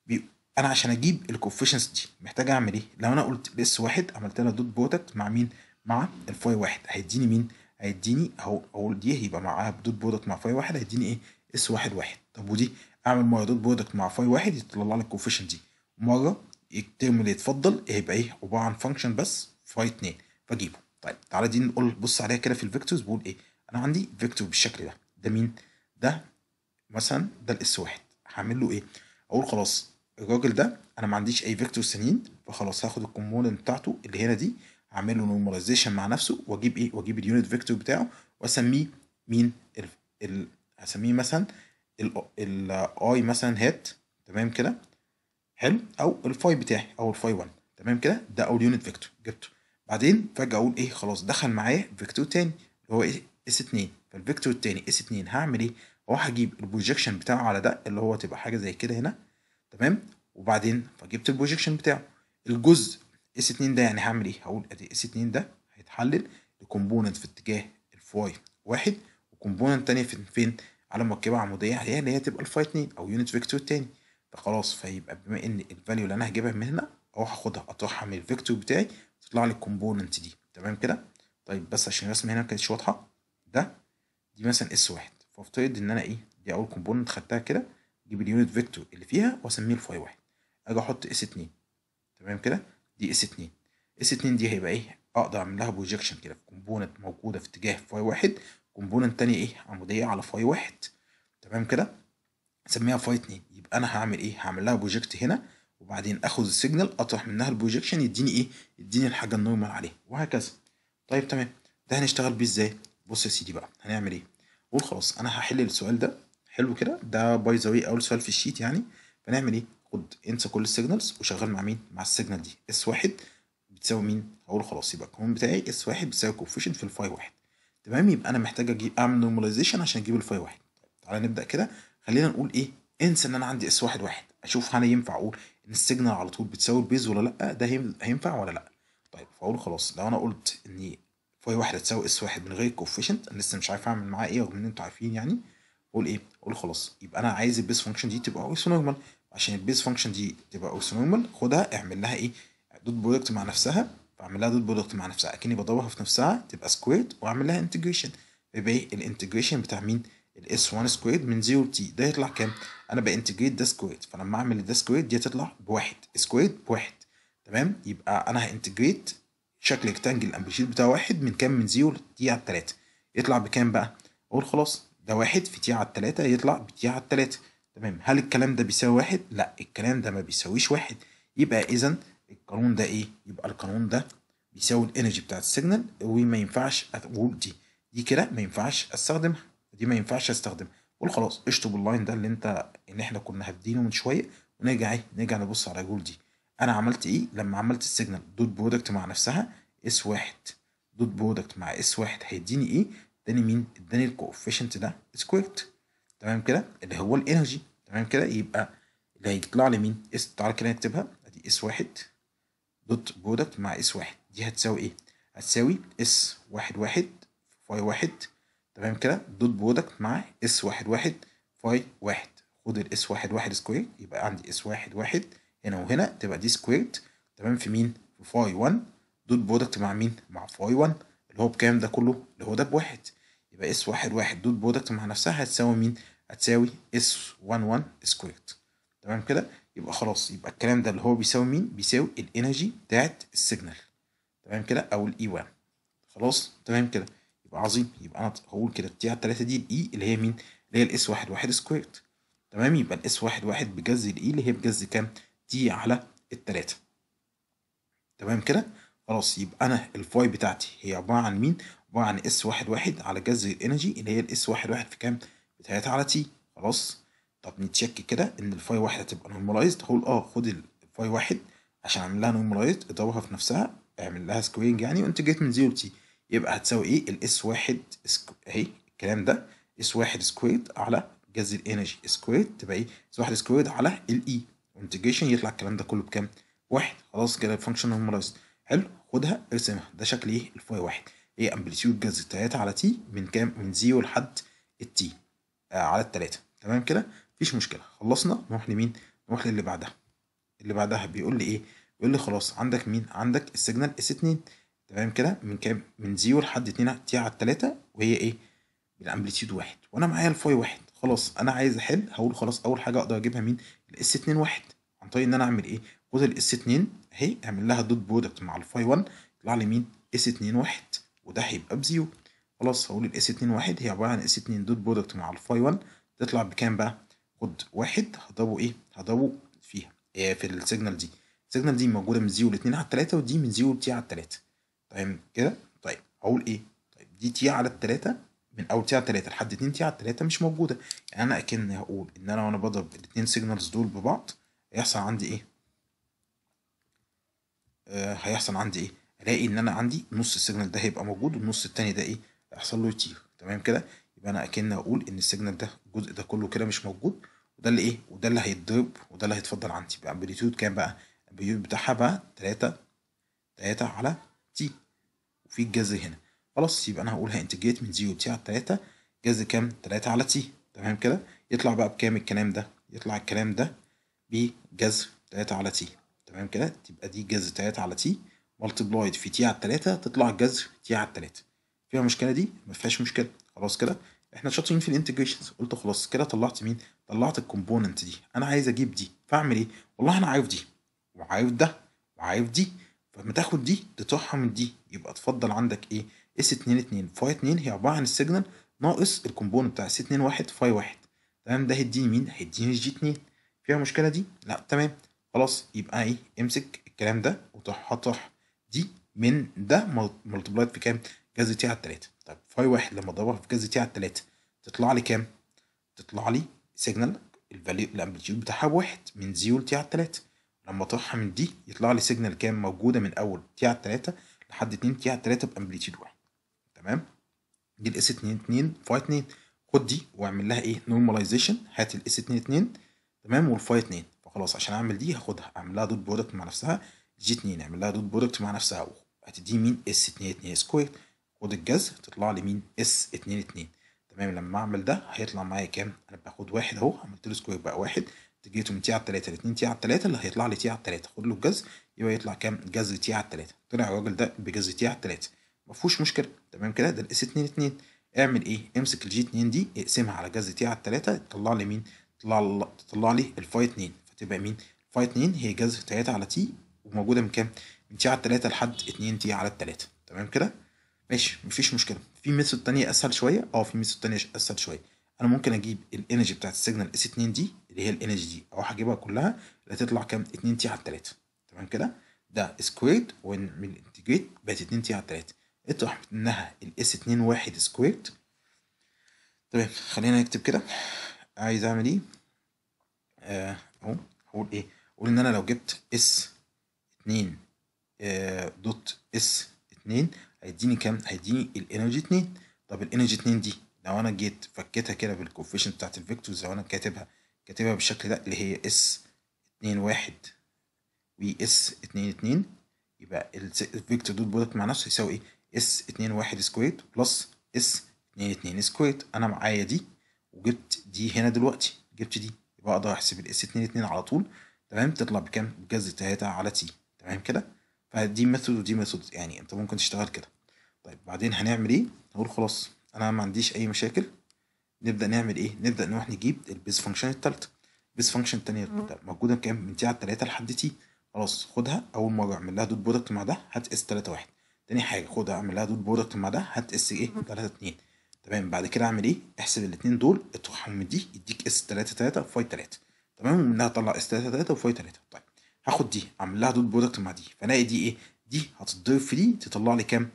بي... انا عشان اجيب الكوفيشنز دي محتاج اعمل ايه لو انا قلت اس واحد عملت لها دوت برودكت مع مين مع الفاي واحد هيديني مين هيديني اهو اقول دي هيبقى معاها دوت برودكت مع فاي واحد هيديني ايه اس واحد واحد طب ودي اعمل مره دوت برودكت مع فاي واحد يطلع لي الكوفيشن دي مره يكتمل يتفضل هيبقى ايه عباره عن فانكشن بس فاي 2 فاجيبه طيب تعالى دي نقول بص عليها كده في الفيكتورز بقول ايه انا عندي فيكتور بالشكل ده ده مين ده مثلا ده الاس واحد هعمل له ايه اقول خلاص الراجل ده انا ما عنديش اي فيكتور سنين فخلاص هاخد الكومبوننت بتاعته اللي هنا دي هعمل له نورماليزيشن مع نفسه واجيب ايه واجيب اليونت فيكتور بتاعه واسميه مين ال... ال... هسميه مثلا الاي مثلا هات تمام كده حلو او الفاي بتاعي او الفاي 1 تمام كده ده اول يونت فيكتور جبته بعدين فجاه اقول ايه خلاص دخل معايا فيكتور تاني اللي هو ايه اس 2 فالفيكتور التاني اس 2 هعمل ايه اروح اجيب البروجيكشن بتاعه على ده اللي هو تبقى حاجه زي كده هنا تمام وبعدين فجبت البروجيكشن بتاعه الجزء اس 2 ده يعني هعمل ايه هقول ادي اس 2 ده هيتحلل لكومبوننت في اتجاه الفاي واحد وكومبوننت تانية فين فين على مركبه عموديه اللي هي تبقى الفاي 2 او يونت فيكتور تاني فخلاص فيبقى بما ان الفاليو اللي انا هجيبها من هنا اروح اخدها اطرحها من الفيكتور بتاعي تطلع لي الكومبوننت دي تمام كده طيب بس عشان الرسمه هنا ما كانتش واضحه ده دي مثلا اس واحد فافترض ان انا ايه دي اول كومبوننت خدتها كده اجيب اليونت فيكتور اللي فيها واسميه الفاي واحد اجي احط اس اتنين تمام كده دي اس اتنين اس اتنين دي هيبقى ايه اقدر اعمل لها بروجيكشن كده في كومبوننت موجوده في اتجاه فاي واحد كومبوننت تانية ايه عموديه على فاي واحد تمام كده هنسميها فاي 2 يبقى انا هعمل ايه هعمل لها بروجكت هنا وبعدين اخد السيجنال اطرح منها البروجكشن يديني ايه يديني الحاجه النورمال عليها وهكذا طيب تمام ده هنشتغل بيه ازاي بص يا سيدي بقى هنعمل ايه قول خلاص انا هحل السؤال ده حلو كده ده باي ذا واي اول سؤال في الشيت يعني فنعمل ايه خد انسى كل السيجنالز وشغال مع مين مع السيجنال دي اس واحد بتساوي مين اقول خلاص يبقى القانون بتاعي اس واحد بتساوي كوفيشن في الفاي واحد تمام يبقى انا محتاج اجيب اعمل نورماليزيشن عشان اجيب الفاي واحد تعالى نبدا كده خلينا نقول ايه انسى ان انا عندي اس واحد واحد اشوف هل ينفع اقول ان السيجنال على طول بتساوي البيز ولا لا ده هينفع ولا لا طيب فاقول خلاص لو انا قلت ان فاي واحد تساوي اس واحد من غير كوفيشنت انا لسه مش عارف اعمل معاه ايه رغم ان انتوا عارفين يعني اقول ايه اقول خلاص يبقى انا عايز البيز فانكشن دي تبقى نورمال عشان البيز فانكشن دي تبقى نورمال خدها اعمل لها ايه دوت برودكت مع نفسها اعمل لها دوت برودكت مع نفسها اكني بضربها في نفسها تبقى سكويرد واعمل لها انتجريشن يبقى ايه الانتجريشن بتاع مين الاس 1 سكويد من 0 تي ده يطلع كام؟ انا بانتجريت ده سكويد فلما اعمل ده سكويد دي هتطلع بواحد سكويد بواحد تمام يبقى انا هانتجريت شكل ريكتانجل الامبليتيود بتاعه واحد من كام من 0 تي على 3 يطلع بكام بقى؟ اقول خلاص ده واحد في تي على 3 يطلع بتي على 3 تمام هل الكلام ده بيساوي واحد؟ لا الكلام ده ما بيساويش واحد يبقى اذا القانون ده ايه؟ يبقى القانون ده بيساوي الانرجي بتاعت السيجنال وما ينفعش اقول دي دي كده ما ينفعش استخدمها دي ما ينفعش استخدمها قول خلاص اشطب اللاين ده اللي انت ان احنا كنا هدينه من شويه ونرجع ايه نرجع نبص على جول دي انا عملت ايه لما عملت السيجنال دوت برودكت مع نفسها اس واحد دوت برودكت مع اس واحد هيديني ايه اداني مين اداني الكوفيشنت ده سكويرت تمام كده اللي هو الانرجي تمام كده يبقى اللي هيطلع لي مين اس تعالى كده نكتبها ادي اس واحد دوت برودكت مع اس واحد دي هتساوي ايه هتساوي اس واحد واحد في واحد تمام كده دوت برودكت مع اس واحد واحد فاي واحد خد الاس واحد واحد سكوير يبقى عندي اس واحد واحد هنا وهنا تبقى دي سكويرت تمام في مين؟ في فاي 1 دوت برودكت مع مين؟ مع فاي 1 اللي هو بكام ده كله؟ اللي هو ده بواحد يبقى اس واحد واحد دوت برودكت مع نفسها هتساوي مين؟ هتساوي اس 1 1 سكويرت تمام كده؟ يبقى خلاص يبقى الكلام ده اللي هو بيساوي مين؟ بيساوي الانرجي بتاعت السيجنال تمام كده؟ أو الاي 1 e خلاص؟ تمام كده؟ يبقى عظيم يبقى انا هقول كده التي على 3 دي الاي اللي هي مين اللي هي الاس واحد واحد سكويرد تمام يبقى الاس واحد واحد بجذر الاي اللي هي بجذر كام تي على التلاتة تمام كده خلاص يبقى انا الفاي بتاعتي هي عباره عن مين عباره عن اس واحد واحد على جذر الانرجي اللي هي الاس واحد واحد في كام بتلاتة على تي خلاص طب نتشك كده ان الفاي واحد هتبقى نورمالايزد هقول اه خد الفاي واحد عشان اعمل لها نورمالايزد اضربها في نفسها اعمل لها سكوينج يعني وانت جيت من زيرو تي يبقى هتساوي ايه الاس واحد سكو... اهي الكلام ده اس واحد سكويد على جذر الانرجي سكويد تبقى ايه اس واحد سكويد على الاي انتجريشن e. يطلع الكلام ده كله بكام؟ واحد خلاص كده الفانكشن هومولايز حلو خدها ارسمها ده شكل ايه الفاي واحد ايه امبليتيود جذر 3 على تي من كام من زيرو لحد التي آه على التلاتة تمام كده مفيش مشكله خلصنا نروح لمين؟ نروح للي بعدها اللي بعدها بيقول لي ايه؟ بيقول لي خلاص عندك مين؟ عندك السيجنال اس 2 تمام كده من كام من زيرو لحد 2 تي على 3 وهي ايه الامبليتيود واحد وانا معايا الفاي واحد خلاص انا عايز احل هقول خلاص اول حاجه اقدر اجيبها مين الاس 2 واحد عن طريق ان انا اعمل ايه خد الاس 2 اهي اعمل لها دوت برودكت مع الفاي 1 يطلع لي مين اس 2 واحد وده هيبقى بزيرو خلاص هقول الاس 2 واحد هي عباره عن اس 2 دوت برودكت مع الفاي 1 تطلع بكام بقى خد واحد هضربه ايه هضربه فيها إيه في السيجنال دي السيجنال دي موجوده من 0 ل 2 على 3 ودي من 0 ل تي على 3 تمام كده طيب هقول ايه طيب دي تي على التلاتة من اول تي على التلاتة لحد اتنين تي على التلاتة مش موجودة يعني انا اكن هقول ان انا وانا بضرب الاتنين سيجنالز دول ببعض هيحصل عندي ايه آه هيحصل عندي ايه الاقي ان انا عندي نص السيجنال ده هيبقى موجود والنص التاني ده ايه هيحصل له يطير تمام كده يبقى انا اكن اقول ان السيجنال ده الجزء ده كله كده مش موجود وده اللي ايه وده اللي هيتضرب وده اللي هيتفضل عندي بامبليتيود كام بقى الامبليتيود بتاعها بقى 3 3 على وفي الجذر هنا خلاص يبقى انا هقولها انتجريت من زيرو تي على 3 جذر كام 3 على تي تمام كده يطلع بقى بكام الكلام ده يطلع الكلام ده بجذر 3 على تي تمام كده تبقى دي جذر 3 على تي ملتبلايد في تي على 3 تطلع جذر تي على 3 فيها مشكله دي ما فيهاش مشكله خلاص كده احنا شاطرين في الانتجريشنز قلت خلاص كده طلعت مين طلعت الكومبوننت دي انا عايز اجيب دي فاعمل ايه والله انا عارف دي وعارف ده وعارف دي ما تاخد دي من دي يبقى تفضل عندك ايه اس 2 2 فاي 2 هي عباره عن السيجنال ناقص الكومبوننت بتاع اس 2 1 فاي 1 تمام ده هيديني مين هيديني جي 2 فيها مشكله دي لا تمام خلاص يبقى ايه امسك الكلام ده وتحطح دي من ده ملتبلايت في كام جذر تي على 3 طب فاي 1 لما اضربها في جذر تي على 3 تطلع لي كام تطلع لي سيجنال الفاليو الامبليتيود بتاعها بواحد من زيرو لتي على 3 لما اطرحها من دي يطلع لي سيجنال كام موجوده من اول تي على 3 لحد 2 تي على 3 بامبليتيود واحد تمام دي الاس 2 2 فاي 2 خد دي واعمل لها ايه نورماليزيشن هات الاس 2 2 تمام والفاي 2 فخلاص عشان اعمل دي هاخدها اعمل لها دوت برودكت مع نفسها جي 2 اعمل لها دوت برودكت مع نفسها هتدي مين اس 2 2 سكوير خد الجذر تطلع لي مين اس 2 2 تمام لما اعمل ده هيطلع معايا كام انا باخد واحد اهو عملت له سكوير بقى واحد جيته من تي على 3 ل 2 تي على 3 اللي هيطلع لي تي على 3 خد له الجذر يبقى يطلع كام جذر تي على 3 طلع الراجل ده بجذر تي على 3 ما فيهوش مشكله تمام كده ده الاس 2 2 اعمل ايه امسك الجي 2 دي اقسمها على جذر تي على 3 تطلع لي مين تطلع لي الفاي 2 فتبقى مين فاي 2 هي جذر 3 على تي وموجوده من كام من تي على 3 لحد 2 تي على 3 تمام كده ماشي مفيش مشكله في ميثود تانية اسهل شويه اه في ميثود تانية اسهل شويه انا ممكن اجيب الانرجي بتاعت السيجنال اس 2 دي اللي هي الانرجي دي اروح اجيبها كلها اللي هتطلع كام 2 تي على 3 تمام كده ده سكويرد الانتجريت بقت 2 تي على 3 اطرح منها الاس 2 واحد سكويرد تمام خلينا نكتب كده عايز اعمل ايه آه، اهو هقول ايه اقول ان انا لو جبت اس 2 دوت اس 2 هيديني كام هيديني الانرجي 2 طب الانرجي 2 دي لو انا جيت فكيتها كده بالكوفيشن بتاعت الفيكتورز لو انا كاتبها كاتبها بالشكل ده اللي هي اس اتنين واحد و اس اتنين اتنين يبقى الفيكتور دوت برودكت مع نفسه يساوي ايه اس اتنين واحد سكويرد بلس اس اتنين اتنين سكويرد انا معايا دي وجبت دي هنا دلوقتي جبت دي يبقى اقدر احسب الاس اتنين اتنين على طول تمام تطلع بكام بجزء تلاتة على تي تمام كده فدي ميثود ودي ميثود يعني انت ممكن تشتغل كده طيب بعدين هنعمل ايه نقول خلاص انا ما عنديش اي مشاكل نبدا نعمل ايه نبدا نروح نجيب البيز فانكشن التالتة البيز فانكشن التانية موجوده كام من تي على التلاتة لحد تي خلاص خدها اول مره اعمل لها دوت برودكت مع ده هات اس 3 1 تاني حاجه خدها اعمل لها دوت برودكت مع ده هات اس ايه 3 2 تمام بعد كده اعمل ايه احسب الاثنين دول اطرحهم من دي يديك اس 3 3 فاي 3 تمام ومنها اطلع اس 3 3 وفاي 3 طيب هاخد دي اعمل لها دوت برودكت مع دي فالاقي دي ايه دي هتتضرب في دي تطلع لي كام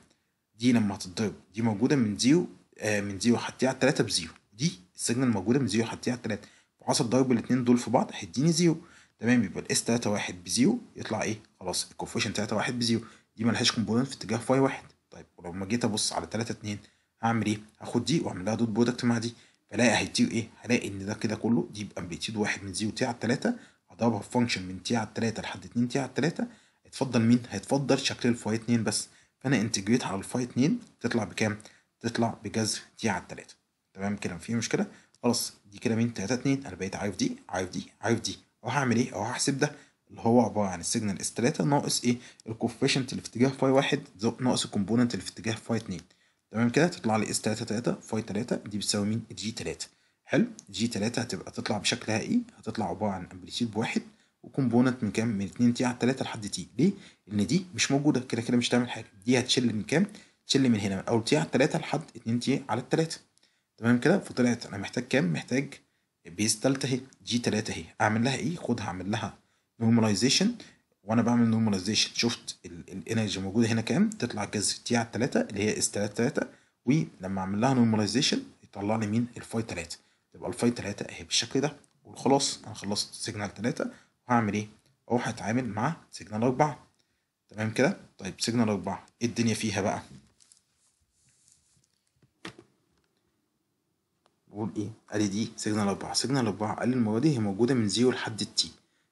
دي لما هتتضرب دي موجوده من 0 آه، من زيرو حتى على 3 بزيرو دي السيجنال موجودة من زيرو حتى على 3 وعصب ضرب الاثنين دول في بعض هيديني زيرو تمام يبقى الاس 3 1 بزيرو يطلع ايه خلاص الكوفيشن 3 1 بزيرو دي لهاش كومبوننت في اتجاه فاي واحد طيب ولما جيت ابص على 3 2 هعمل ايه؟ هاخد دي واعمل لها دوت برودكت مع دي فلاقي هيديه ايه؟ هلاقي ان ده كده كله دي يبقى امبليتيود 1 من زيرو تي على 3 هضربها في فانكشن من تي على 3 لحد 2 تي على 3 هيتفضل مين؟ هيتفضل شكل الفاي 2 بس فانا انتجريت على الفاي 2 تطلع بكام؟ تطلع بجذر دي على التلاتة تمام كده مفيش مشكلة خلاص دي كده مين تلاتة اتنين أنا بقيت عارف دي عارف دي عارف دي أروح أعمل إيه أروح أحسب ده اللي هو عبارة عن السيجنال اس تلاتة ناقص إيه الكوفيشنت اللي في اتجاه فاي واحد ناقص الكومبوننت اللي في اتجاه فاي اتنين تمام كده تطلع لي اس تلاتة تلاتة فاي تلاتة دي بتساوي مين جي تلاتة حلو جي تلاتة هتبقى تطلع بشكلها إيه هتطلع عبارة عن أمبليتيود بواحد وكومبوننت من كام من 2 تي على 3 لحد تي ليه؟ لان دي مش موجوده كده كده مش هتعمل حاجه دي هتشيل من كام؟ شيل من هنا تي على التلاتة لحد اتنين تي على التلاتة تمام كده فطلعت أنا محتاج كام؟ محتاج بيز 3 أهي جي تلاتة أهي أعمل لها إيه؟ خدها أعمل لها نورماليزيشن وأنا بعمل نورماليزيشن شفت الإنرجي موجودة هنا كام؟ تطلع جذر تي على التلاتة اللي هي اس تلاتة تلاتة ولما أعمل لها نورماليزيشن يطلع لي مين؟ الفاي تلاتة تبقى الفاي تلاتة أهي بالشكل ده وخلاص أنا خلصت سيجنال تلاتة وهعمل إيه؟ أروح أتعامل مع سيجنال أربعة تمام كده؟ طيب سيجنال أربعة إيه الدنيا فيها بقى؟ نقول ايه ادي دي سيجنال اربعة سيجنال اربعة قال المواد هي موجودة من زيرو لحد التي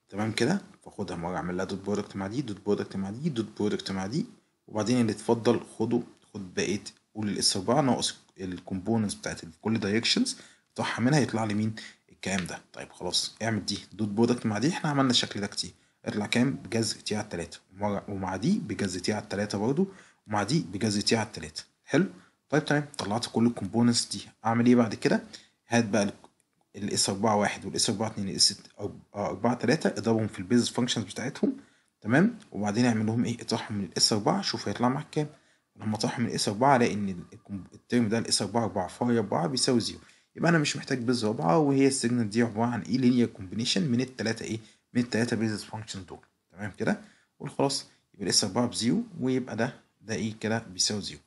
تمام كده فاخدها مرة اعمل لها دوت برودكت مع دي دوت برودكت مع دي دوت برودكت مع دي وبعدين اللي اتفضل خده خد بقية قول الاس اربعة ناقص الكومبوننتس بتاعت كل دايركشنز طرحها منها يطلع لي مين الكام ده طيب خلاص اعمل دي دوت برودكت مع دي احنا عملنا الشكل ده كتير اطلع كام بجزء تي على التلاتة ومع دي بجزء تي على التلاتة برضه ومع دي بجزء تي على التلاتة حلو طيب تمام طلعت كل الكومبوننتس دي اعمل ايه بعد كده هات بقى الاس 4 1 والاس 4 2 الاس 4 3 اضربهم في البيز فانكشنز بتاعتهم تمام وبعدين اعمل لهم ايه اطرحهم من الاس 4 شوف هيطلع معاك كام لما اطرحهم من الاس 4 الاقي ان الترم ده الاس 4 4 فاي 4 بيساوي 0 يبقى انا مش محتاج بيز 4 وهي السيجنال دي عباره عن ايه لينير كومبينيشن من الثلاثه ايه من الثلاثه بيز فانكشن دول تمام كده وخلاص يبقى الاس 4 0 ويبقى ده ده ايه كده بيساوي 0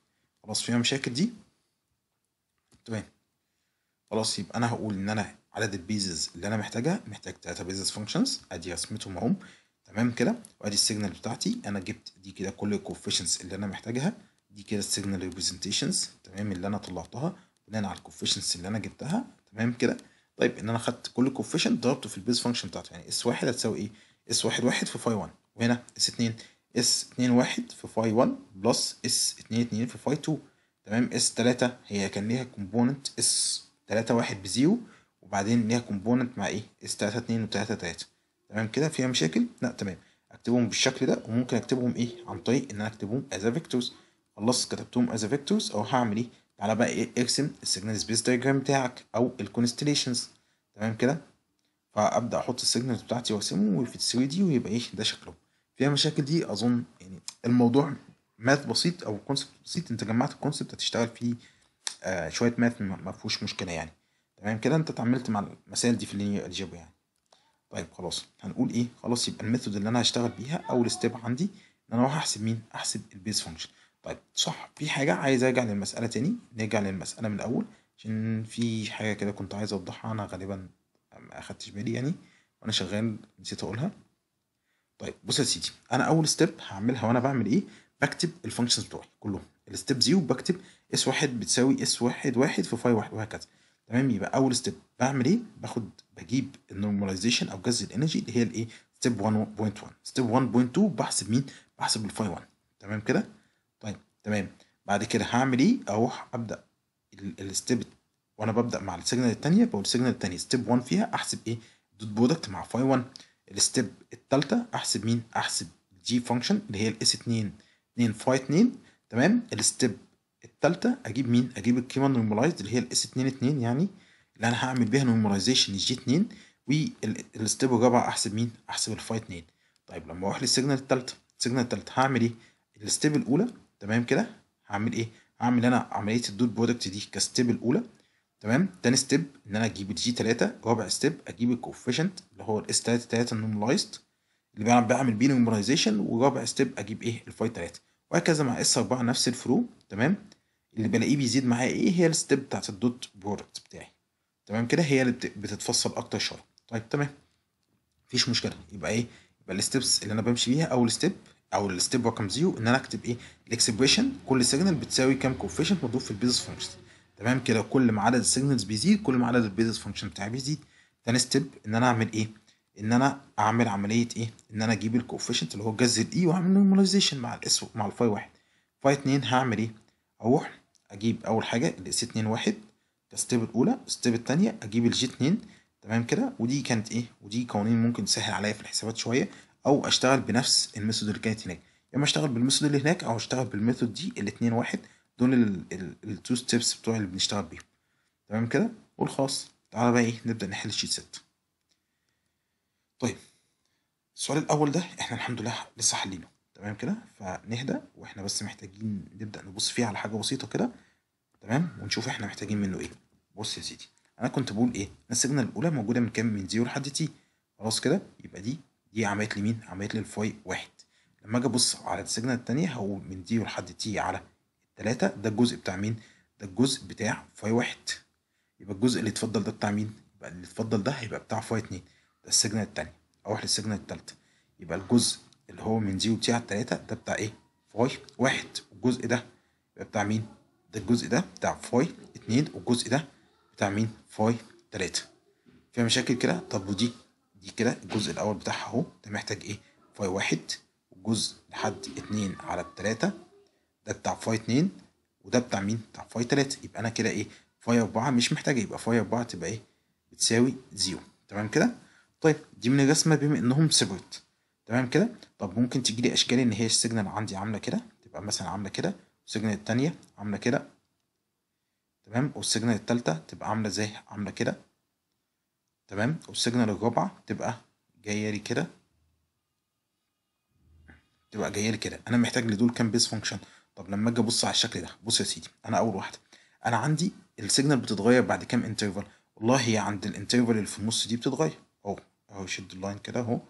خلاص فيها مشاكل دي تمام خلاص يبقى انا هقول ان انا عدد البيزز اللي انا محتاجها محتاج ثلاثة بيزز فانكشنز ادي رسمتهم اهم تمام كده وادي السيجنال بتاعتي انا جبت دي كده كل الكوفيشنز اللي انا محتاجها دي كده السيجنال ريبريزنتيشنز تمام اللي انا طلعتها بناء على الكوفيشنز اللي انا جبتها تمام كده طيب ان انا خدت كل كوفيشنت ضربته في البيز فانكشن بتاعته يعني اس واحد هتساوي ايه اس واحد واحد في فاي 1 وهنا اس اتنين اس 2 1 في فاي 1 بلس اس 2 2 في فاي 2 تمام اس 3 هي كان ليها كومبوننت اس 3 1 بزيرو وبعدين ليها كومبوننت مع ايه اس 3 2 و 3 3 تمام كده فيها مشاكل لا تمام اكتبهم بالشكل ده وممكن اكتبهم ايه عن طريق ان انا اكتبهم از فيكتورز خلاص كتبتهم از فيكتورز او هعمل ايه تعالى بقى ايه ارسم السيجنال سبيس دايجرام بتاعك او الكونستليشنز تمام كده فابدا احط السيجنالز بتاعتي وارسمه في 3 دي ويبقى ايه ده شكله فيها مشاكل دي اظن يعني الموضوع ماث بسيط او كونسبت بسيط انت جمعت الكونسبت هتشتغل فيه آه شويه ماث ما فيهوش مشكله يعني تمام كده انت اتعاملت مع المسائل دي في اللينير الجبر يعني طيب خلاص هنقول ايه خلاص يبقى الميثود اللي انا هشتغل بيها اول ستيب عندي ان انا اروح احسب مين احسب البيز فانكشن طيب صح في حاجه عايز ارجع للمساله تاني نرجع للمساله من الاول عشان في حاجه كده كنت عايز اوضحها انا غالبا ما اخدتش بالي يعني وانا شغال نسيت اقولها طيب بص يا سيدي انا اول ستيب هعملها وانا بعمل ايه بكتب الفانكشنز بتوعي كلهم الستيب 0 بكتب اس واحد بتساوي اس واحد واحد في فاي واحد وهكذا تمام يبقى اول ستيب بعمل ايه باخد بجيب النورماليزيشن او جذر الانرجي اللي هي الايه ستيب 1.1 ستيب 1.2 بحسب مين بحسب الفاي 1 تمام كده طيب تمام بعد كده هعمل ايه اروح ابدا الستيب وانا ببدا مع السيجنال الثانيه بقول السيجنال الثانيه ستيب 1 فيها احسب ايه دوت برودكت مع فاي 1 الستيب الثالثه احسب مين احسب جي فانكشن اللي هي الاس 2 2 فاي 2 تمام الستيب الثالثه اجيب مين اجيب القيمه النورماليزد اللي هي الاس 2 2 يعني اللي انا هعمل بيها نورماليزيشن الجي 2 والستيب الرابعه احسب مين احسب الفاي 2 طيب لما اروح للسيجنال الثالثه السيجنال الثالثه هعمل ايه الستيب الاولى تمام كده هعمل ايه هعمل انا عمليه الدوت برودكت دي كستيب الاولى تمام تاني ستيب ان انا اجيب الجي 3 رابع ستيب اجيب الكوفيشنت اللي هو الاس 3 3 النورماليزد اللي بعمل بعمل بيه نورماليزيشن ورابع ستيب اجيب ايه الفاي 3 وهكذا مع اس 4 نفس الفرو تمام اللي بلاقيه بيزيد معايا ايه هي الستيب بتاعت الدوت برودكت بتاعي تمام كده هي اللي بتتفصل اكتر شويه طيب تمام مفيش مشكله يبقى ايه يبقى الستبس اللي انا بمشي بيها اول ستيب او الستيب رقم زيرو ان انا اكتب ايه الاكسبريشن كل سيجنال بتساوي كام كوفيشنت مضروب في البيزس فانكشن تمام كده كل ما عدد السيجنالز بيزيد كل ما عدد البيزس فانكشن بتاعي بيزيد تاني ستيب ان انا اعمل ايه ان انا اعمل عمليه ايه ان انا اجيب الكوفيشنت اللي هو جذر الاي e واعمل نورماليزيشن مع الاس مع الفاي واحد فاي 2 هعمل ايه اروح اجيب اول حاجه الاس 2 واحد كستيب الاولى الستيب الثانيه اجيب الجي 2 تمام كده ودي كانت ايه ودي قوانين ممكن تسهل عليا في الحسابات شويه او اشتغل بنفس الميثود اللي كانت هناك يا اما اشتغل بالميثود اللي هناك او اشتغل بالميثود دي الاثنين واحد دول التو ستيبس بتوع اللي بنشتغل بيهم تمام كده قول خلاص تعالى بقى ايه نبدا نحل الشيت ست طيب السؤال الاول ده احنا الحمد لله لسه حلينه تمام كده فنهدى واحنا بس محتاجين نبدا نبص فيه على حاجه بسيطه كده تمام ونشوف احنا محتاجين منه ايه بص يا سيدي انا كنت بقول ايه السيجنال الاولى موجوده من كام من 0 لحد تي خلاص كده يبقى دي دي عملت لي مين عملت لي الفاي واحد لما اجي ابص على السيجنال الثانيه هقول من 0 لحد تي على 3 ده الجزء بتاع مين؟ ده الجزء بتاع فاي واحد يبقى الجزء اللي اتفضل ده بتاع مين؟ يبقى اللي اتفضل ده هيبقى بتاع فاي اتنين ده السيجنال التاني أروح للسيجنال التالتة يبقى الجزء اللي هو من زيرو بتاع التلاتة ده بتاع إيه؟ فاي واحد والجزء ده يبقى بتاع مين؟ ده الجزء ده بتاع فاي اتنين والجزء ده بتاع مين؟ فاي تلاتة فيها مشاكل كده طب ودي دي كده الجزء الأول بتاعها أهو ده محتاج إيه؟ فاي واحد والجزء لحد اتنين على التلاتة ده بتاع فاي 2 وده بتاع مين بتاع فاي 3 يبقى انا كده ايه فاي 4 مش محتاجه يبقى فاي 4 تبقى ايه بتساوي زيرو تمام كده طيب دي من الرسمه بما انهم سيبريت تمام كده طب ممكن تيجي لي اشكال ان هي السيجنال عندي عامله كده تبقى مثلا عامله كده والسيجنال الثانيه عامله كده تمام والسيجنال الثالثه تبقى عامله ازاي عامله كده تمام والسيجنال الرابعه تبقى جايه لي كده تبقى جايه لي كده انا محتاج لدول كام بيس فانكشن طب لما اجي ابص على الشكل ده بص يا سيدي انا اول واحده انا عندي السيجنال بتتغير بعد كام انترفال والله هي عند الانترفال اللي في النص دي بتتغير اهو اهو شد اللاين كده اهو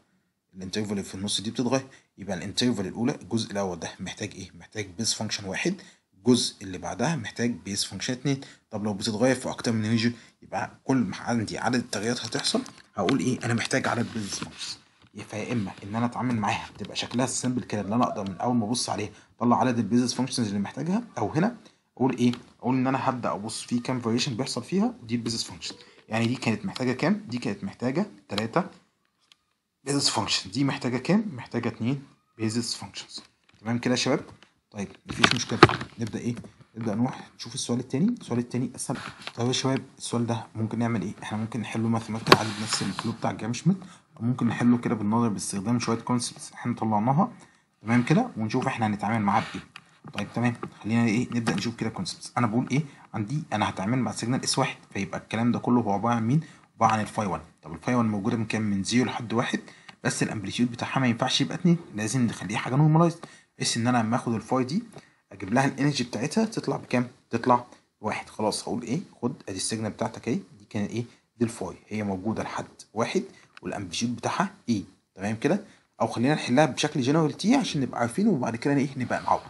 الانترفال اللي في النص دي بتتغير يبقى الانترفال الاولى الجزء الاول ده محتاج ايه محتاج بيس فانكشن واحد الجزء اللي بعدها محتاج بيس فانكشن اتنين طب لو بتتغير في اكتر من ريجن يبقى كل ما عندي عدد التغيرات هتحصل هقول ايه انا محتاج عدد بيس فانكشن فيا اما ان انا اتعامل معاها تبقى شكلها سيمبل كده ان انا اقدر من اول ما ابص عليها اطلع عدد البيزنس فانكشنز اللي محتاجها او هنا اقول ايه اقول ان انا هبدا ابص في كام فاريشن بيحصل فيها دي البيزنس فانكشن يعني دي كانت محتاجه كام دي كانت محتاجه 3 بيزنس فانكشن دي محتاجه كام محتاجه 2 بيزنس فانكشنز تمام كده يا شباب طيب مفيش مشكله نبدا ايه نبدا نروح نشوف السؤال الثاني السؤال الثاني اسهل طيب يا شباب السؤال ده ممكن نعمل ايه احنا ممكن نحله ماثيماتيكال عدد نفس الكلو بتاع جامشمنت ممكن نحله كده بالنظر باستخدام شوية كونسبتس احنا طلعناها تمام كده ونشوف احنا هنتعامل معاه بايه طيب تمام خلينا ايه نبدا نشوف كده كونسبتس انا بقول ايه عندي انا هتعامل مع سيجنال اس واحد فيبقى الكلام ده كله هو عباره عن مين عباره عن الفاي 1 طب الفاي 1 موجوده من كام من 0 لحد 1 بس الامبليتيود بتاعها ما ينفعش يبقى 2 لازم نخليها حاجه نورمالايز بحيث ان انا لما اخد الفاي دي اجيب لها الانرجي بتاعتها تطلع بكام تطلع واحد خلاص هقول ايه خد ادي السيجنال بتاعتك اهي دي كان ايه دي الفاي هي موجوده لحد واحد والامبليتيود بتاعها ايه تمام كده او خلينا نحلها بشكل جنرال تي عشان نبقى عارفين وبعد كده ايه نبقى نعوض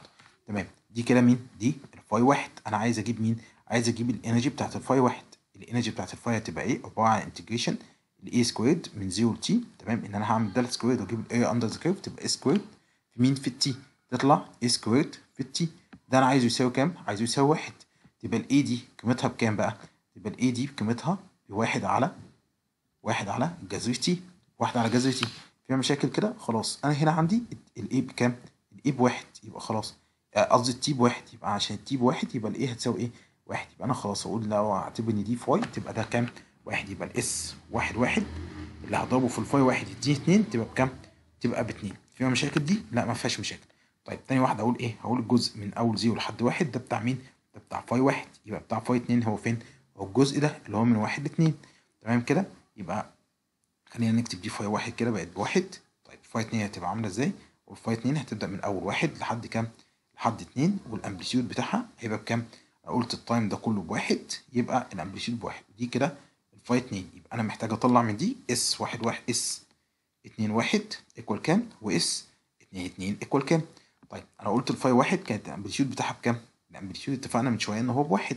تمام دي كده مين دي الفاي واحد انا عايز اجيب مين عايز اجيب الانرجي بتاعت الفاي واحد الانرجي بتاعت الفاي هتبقى ايه عباره عن انتجريشن الاي سكويرد من زيرو لتي تمام ان انا هعمل دال سكويرد واجيب الاي اندر ذا كيرف تبقى سكويرد في مين في التي تطلع اي سكويرد في التي ده انا عايزه يساوي كام عايزه يساوي واحد تبقى الاي دي قيمتها بكام بقى تبقى الاي دي قيمتها بواحد على واحد على جذر تي واحد على جذر تي فيها مشاكل كده خلاص انا هنا عندي الاي بكام الاي بواحد يبقى خلاص آه، قصدي التي بواحد يبقى عشان التي بواحد يبقى الاي هتساوي ايه واحد يبقى انا خلاص اقول لو اعتبر ان دي فاي تبقى ده كام واحد يبقى الاس واحد واحد اللي هضربه في الفاي واحد يديني اتنين تبقى بكام تبقى باتنين فيها مشاكل دي لا ما فيهاش مشاكل طيب تاني واحد اقول ايه هقول الجزء من اول زيرو لحد واحد ده بتاع مين ده بتاع فاي واحد يبقى بتاع فاي اتنين هو فين هو الجزء ده اللي هو من واحد لاتنين تمام كده يبقى خلينا نكتب دي فاي واحد كده بقت بواحد طيب فاي اتنين هتبقى عاملة ازاي والفاي اتنين هتبدأ من أول واحد لحد كام لحد اتنين والأمبليتيود بتاعها هيبقى بكام قلت التايم ده كله بواحد يبقى الأمبليتيود بواحد دي كده الفاي اتنين يبقى أنا محتاج أطلع من دي اس واحد واحد اس اتنين واحد ايكوال كام واس اتنين اتنين ايكوال كام طيب أنا قلت الفاي واحد كانت الأمبليتيود بتاعها بكام الأمبليتيود اتفقنا من شوية إن هو بواحد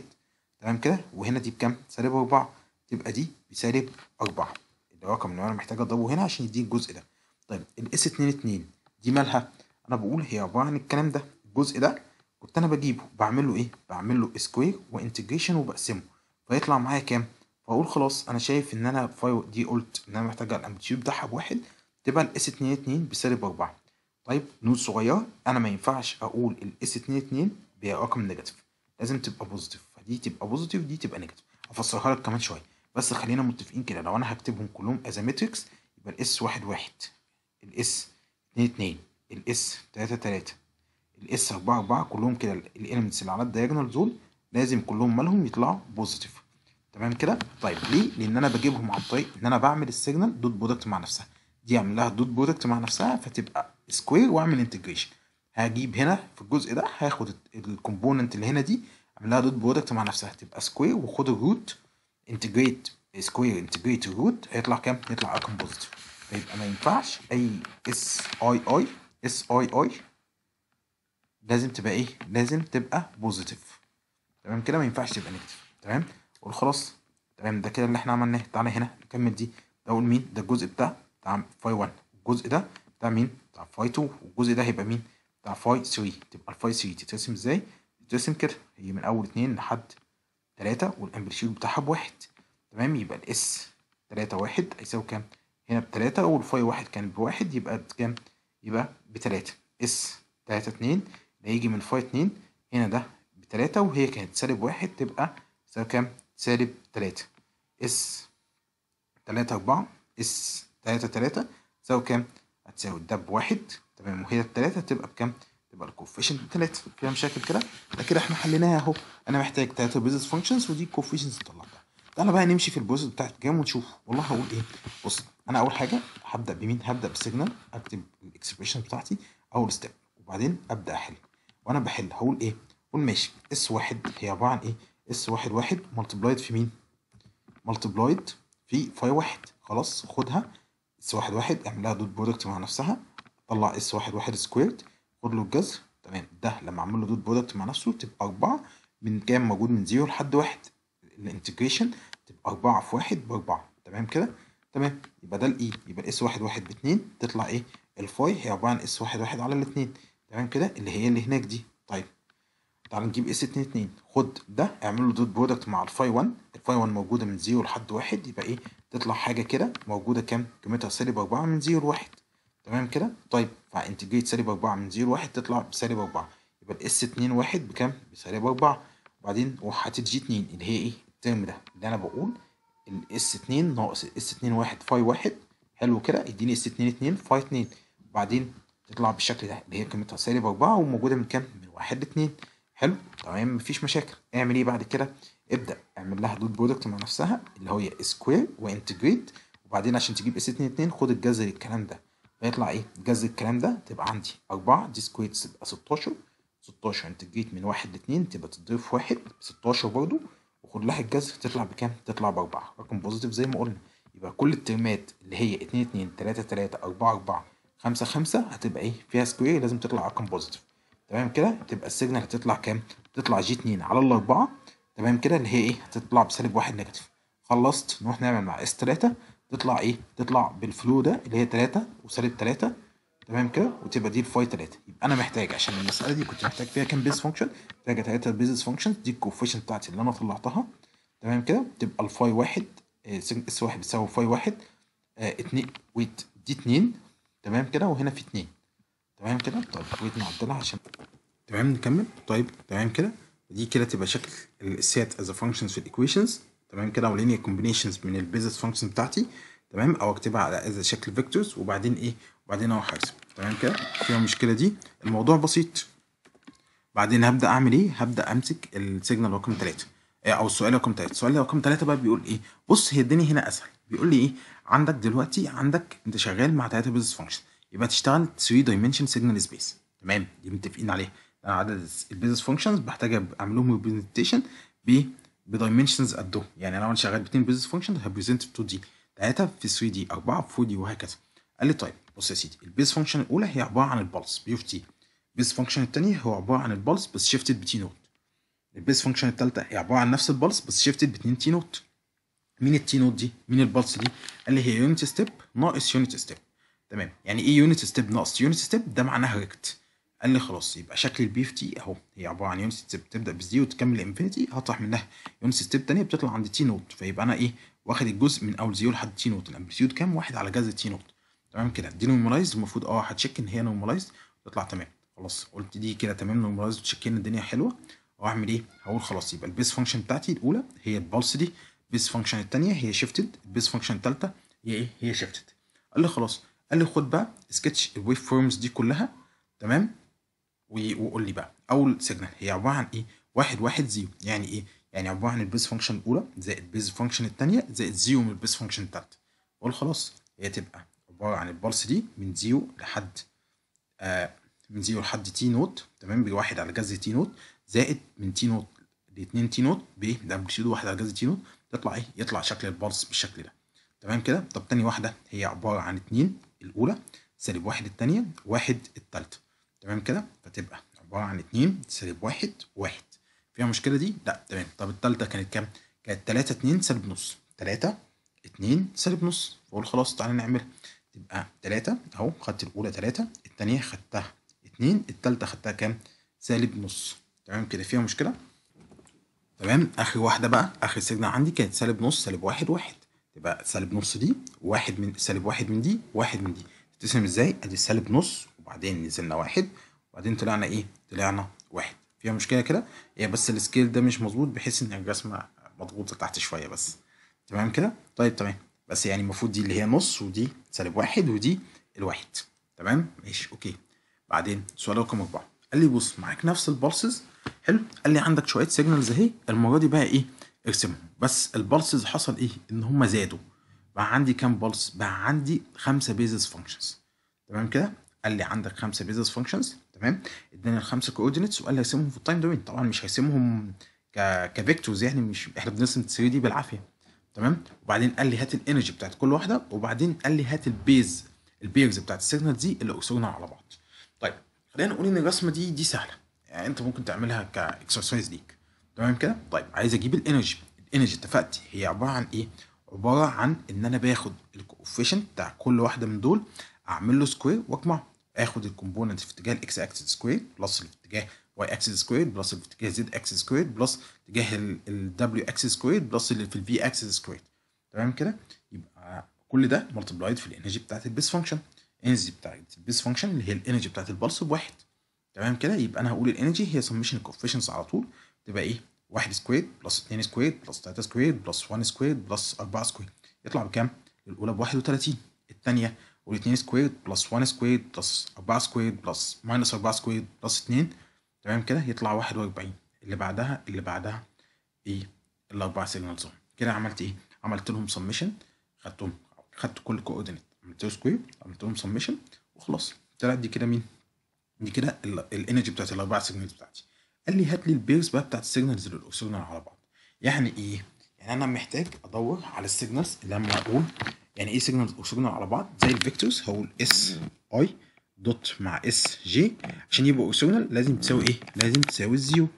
تمام كده وهنا دي بكام سالب أربعة تبقى دي بسالب 4 الرقم اللي انا محتاج اضربه هنا عشان يديني الجزء ده طيب الاس 2 2 دي مالها انا بقول هي عباره عن الكلام ده الجزء ده كنت انا بجيبه بعمل له ايه بعمل له سكوير وانتجريشن وبقسمه فيطلع معايا كام فاقول خلاص انا شايف ان انا دي قلت ان انا محتاج الامبليتيود بتاعها بواحد تبقى الاس 2 2 بسالب 4 طيب نود صغيره انا ما ينفعش اقول الاس 2 2 برقم نيجاتيف لازم تبقى بوزيتيف فدي تبقى بوزيتيف ودي تبقى نيجاتيف افسرها لك كمان شويه بس خلينا متفقين كده لو انا هكتبهم كلهم از ماتريكس يبقى الاس واحد واحد الاس اتنين اتنين الاس تلاتة تلاتة الاس اربعة اربعة كلهم كده الاليمنتس اللي على الدياجونال دول لازم كلهم مالهم يطلعوا بوزيتيف تمام كده طيب ليه لان انا بجيبهم عن طريق ان انا بعمل السيجنال دوت برودكت مع نفسها دي اعمل لها دوت برودكت مع نفسها فتبقى سكوير واعمل انتجريشن هجيب هنا في الجزء ده هاخد الكومبوننت اللي هنا دي اعمل لها دوت برودكت مع نفسها تبقى سكوير وخد الروت انتجريت سكوير انتجريت الروت هيطلع كام؟ هيطلع رقم بوزيتيف فيبقى ما ينفعش اي اس اي اي اس اي اي لازم تبقى ايه؟ لازم تبقى بوزيتيف تمام كده ما ينفعش تبقى نيجاتيف تمام قول خلاص تمام ده كده اللي احنا عملناه تعالى هنا نكمل دي ده اقول مين؟ ده الجزء بتاع بتاع فاي 1 الجزء ده بتاع مين؟ بتاع فاي 2 والجزء ده هيبقى مين؟ بتاع فاي 3 تبقى الفاي 3 تترسم ازاي؟ تترسم كده هي من اول 2 لحد 3 والامبليتيود بتاعها 1 تمام يبقى الاس 3 1 هيساوي كام هنا ب 3 والفاي 1 كان بواحد يبقى كام يبقى ب 3 اس 3 2 ده يجي من فاي 2 هنا ده ب 3 وهي كانت سالب 1 تبقى سالب كام سالب 3 اس 3 4 اس 3 3 تساوي كام هتساوي ده ب 1 تمام وهي 3 تبقى بكام يبقى الكوفيشنت تلاتة فيها مشاكل كده ده كده احنا حليناها اهو انا محتاج تلاته بيزنس فانكشنز ودي الكوفيشنز اللي طلعتها تعالى بقى نمشي في البروسيس بتاعت الجام ونشوف والله هقول ايه بص انا اول حاجه هبدا بمين هبدا بالسيجنال اكتب الاكسبريشن بتاعتي اول ستيب وبعدين ابدا احل وانا بحل هقول ايه قول ماشي اس واحد هي عباره عن ايه اس واحد واحد ملتبلايد في مين ملتبلايد في فاي واحد خلاص خدها اس واحد واحد اعملها دوت برودكت مع نفسها طلع اس واحد واحد سكويرد خد له الجذر تمام ده لما اعمل له دوت برودكت مع نفسه تبقى 4 من كام موجود من 0 لحد 1 الانتجريشن تبقى 4 في 1 ب 4 تمام كده تمام يبقى ده الاي e. يبقى الاس 1 1 ب 2 تطلع ايه الفاي هي عباره عن اس 1 1 على الاثنين تمام كده اللي هي اللي هناك دي طيب تعال نجيب اس 2 2 خد ده اعمل له دوت برودكت مع الفاي 1 الفاي 1 موجوده من 0 لحد 1 يبقى ايه تطلع حاجه كده موجوده كام قيمتها سالب 4 من 0 ل 1 تمام كده طيب فانتجريت سالب 4 من 0 1 تطلع بسالب 4 يبقى الاس 2 1 بكام بسالب 4 وبعدين وحاطط جي 2 اللي هي ايه الترم ده اللي انا بقول الاس 2 ناقص اس 2 1 فاي 1 حلو كده يديني اس 2 2 فاي 2 وبعدين تطلع بالشكل ده اللي هي قيمتها سالب 4 وموجوده من كام من 1 ل 2 حلو تمام مفيش مشاكل اعمل ايه بعد كده ابدا اعمل لها دوت برودكت مع نفسها اللي هي سكوير وانتجريت وبعدين عشان تجيب اس 2 2 خد الجذر الكلام ده فيطلع ايه جذر الكلام ده تبقى عندي 4 دي سكويت تبقى 16 16 انت جيت من 1 ل 2 تبقى تضيف 1 16 برضو وخد لها الجذر تطلع بكام؟ تطلع ب 4 رقم بوزيتيف زي ما قلنا يبقى كل الترمات اللي هي 2 2 3 3 4 أربعة 5 5 هتبقى ايه؟ فيها سكوير لازم تطلع رقم بوزيتيف تمام كده تبقى السيجنال هتطلع كام؟ تطلع جي 2 على الاربعه تمام كده اللي هي ايه؟ هتطلع بسالب 1 نيجاتيف خلصت نروح نعمل مع اس 3 تطلع ايه تطلع بالفلو ده اللي هي 3 وسالب 3 تمام كده وتبقى دي الفاي 3 يبقى انا محتاج عشان المساله دي كنت محتاج فيها كام بيز فانكشن محتاج 3 بيز فانكشن دي الكوفيشن بتاعتي اللي انا طلعتها تمام كده تبقى الفاي 1 آه، اس 1 بتساوي فاي 1 2 ويت دي 2 تمام كده وهنا في 2 تمام كده طيب ويت نعدلها عشان تمام نكمل طيب تمام كده دي كده تبقى شكل السيت از فانكشنز في الايكويشنز تمام كده ولينير كومبينيشنز من البيزس فانكشنز بتاعتي تمام او اكتبها على شكل فيكتورز وبعدين ايه وبعدين اروح احسب تمام كده فيها المشكله دي الموضوع بسيط بعدين هبدا اعمل ايه هبدا امسك السيجنال رقم 3 آه، او السؤال رقم 3 السؤال رقم 3 بقى بيقول ايه بص هي الدنيا هنا اسهل بيقول لي ايه عندك دلوقتي عندك انت شغال مع ثلاثه بيزس فانكشن يبقى تشتغل 3 دايمنشن سيجنال سبيس تمام دي متفقين عليها عدد البيزنس فانكشنز بحتاج اعمل لهم ب بدايمنشنز قده يعني انا لو انا شغال باتنين بيزنس فانكشن هبريزنت ب 2 دي ثلاثه في 3 دي اربعه في 4 دي وهكذا قال لي طيب بص يا سيدي البيز فانكشن الاولى هي عباره عن البلس بي اوف تي البيز فانكشن الثانيه هو عباره عن البلس بس شيفتد بتي نوت البيز فانكشن الثالثه هي عباره عن نفس البلس بس شيفتد باتنين تي نوت مين التي نوت دي مين البلس دي قال لي هي يونت ستيب ناقص يونت ستيب تمام يعني ايه يونت ستيب ناقص يونت ستيب ده معناها ريكت قال لي خلاص يبقى شكل البي تي اهو هي عباره عن يونس ستيب بتبدا بالزيرو وتكمل انفينيتي هطرح منها يونس ستيب ثانيه بتطلع عند تي نوت فيبقى انا ايه واخد الجزء من اول زيرو لحد تي نوت الامبليتيود كام واحد على جزء تي نوت تمام كده دي نورمالايز المفروض اه هتشيك ان هي نورمالايز تطلع تمام خلاص قلت دي كده تمام نورمالايز وتشيك ان الدنيا حلوه واعمل ايه هقول خلاص يبقى البيس فانكشن بتاعتي الاولى هي البلس دي البيس فانكشن الثانيه هي شيفتد البيس فانكشن الثالثه هي ايه هي شيفتد قال لي خلاص قال لي خد بقى سكتش الويف فورمز دي كلها تمام وقول لي بقى اول سيجنال هي عباره عن ايه؟ واحد واحد زيرو يعني ايه؟ يعني عباره عن البيز فانكشن الاولى زائد البيز فانكشن الثانيه زائد زيرو من البيز فانكشن الثالثه اقول خلاص هي تبقى عباره عن البلس دي من زيرو لحد آه من زيرو لحد تي نوت تمام بواحد على جذر تي نوت زائد من تي نوت لاتنين تي نوت بامبليتيود واحد على جذر تي نوت تطلع ايه؟ يطلع شكل البلس بالشكل ده تمام كده طب ثاني واحده هي عباره عن اتنين الاولى سالب واحد الثانيه واحد الثالثه تمام كده فتبقى عباره عن 2 سالب 1 1 فيها مشكله دي لا تمام طب الثالثه كانت كام كانت 3 2 سالب نص 3 2 سالب نص فقول خلاص تعالى نعملها تبقى 3 اهو خدت الاولى 3 الثانيه خدتها 2 الثالثه خدتها كام سالب نص تمام كده فيها مشكله تمام اخر واحده بقى اخر سيجنال عندي كانت سالب نص سالب 1 1 تبقى سالب نص دي واحد من سالب واحد من دي واحد من دي تتقسم ازاي ادي سالب نص وبعدين نزلنا واحد وبعدين طلعنا ايه طلعنا واحد فيها مشكله كده هي بس السكيل ده مش مظبوط بحيث ان الرسمه مضغوطه تحت شويه بس تمام كده طيب تمام بس يعني المفروض دي اللي هي نص ودي سالب واحد ودي الواحد تمام ماشي اوكي بعدين سؤال رقم اربعه قال لي بص معاك نفس البلسز حلو قال لي عندك شويه سيجنالز اهي المره دي بقى ايه ارسمهم بس البلسز حصل ايه ان هم زادوا بقى عندي كام بلس بقى عندي خمسه بيزس فانكشنز تمام كده قال لي عندك خمسه بيزنس فانكشنز تمام اداني الخمسه كوردينتس وقال لي هيسمهم في التايم دومين طبعا مش هيسمهم ك كفيكتورز يعني مش احنا بنرسم 3 دي بالعافيه تمام وبعدين قال لي هات الانرجي بتاعت كل واحده وبعدين قال لي هات البيز البيرز بتاعت السيجنال دي اللي اكسجنها على بعض طيب خلينا نقول ان الرسمه دي دي سهله يعني انت ممكن تعملها كاكسرسايز ليك تمام كده طيب عايز اجيب الانرجي الانرجي اتفقت هي عباره عن ايه عباره عن ان انا باخد الكوفيشنت بتاع كل واحده من دول اعمل له سكوير واجمعه اخد الكومبوننت في اتجاه الاكس اكسس سكوير بلس اللي في اتجاه واي اكسس سكوير بلس اللي في اتجاه زد اكسس سكوير بلس اتجاه الدبليو اكسس سكوير بلس اللي في الفي اكسس سكوير تمام كده يبقى كل ده ملتبلايد في الانرجي بتاعت البيس فانكشن انرجي بتاعت البيس فانكشن اللي هي الانرجي بتاعت البلس بواحد تمام كده يبقى انا هقول الانرجي هي سميشن كوفيشنس على طول تبقى ايه 1 سكوير بلس 2 سكوير بلس 3 سكوير بلس 1 سكوير بلس 4 سكوير يطلع بكام؟ الاولى ب 31 الثانيه و2 سكويرد بلس 1 سكويرد بلس 4 سكويرد بلس ماينس 4 سكويرد بلس 2 تمام كده يطلع 41 اللي بعدها اللي بعدها ايه الاربع سيجنالز كده عملت ايه عملت لهم سمشن خدتهم خدت كل كوردينيت عملت له سكوير عملت لهم سمشن وخلاص طلعت دي كده مين دي كده الانرجي بتاعت الاربع سيجنالز بتاعتي قال لي هات لي البيرز بقى بتاعت السيجنالز الاورثوجونال على بعض يعني ايه يعني انا محتاج ادور على السيجنالز اللي انا اقول يعني ايه سيجنال وسيجنال على بعض زي الفيكتورز هقول اس اي دوت مع اس جي عشان يبقوا سيجنال لازم تساوي ايه لازم تساوي الزيرو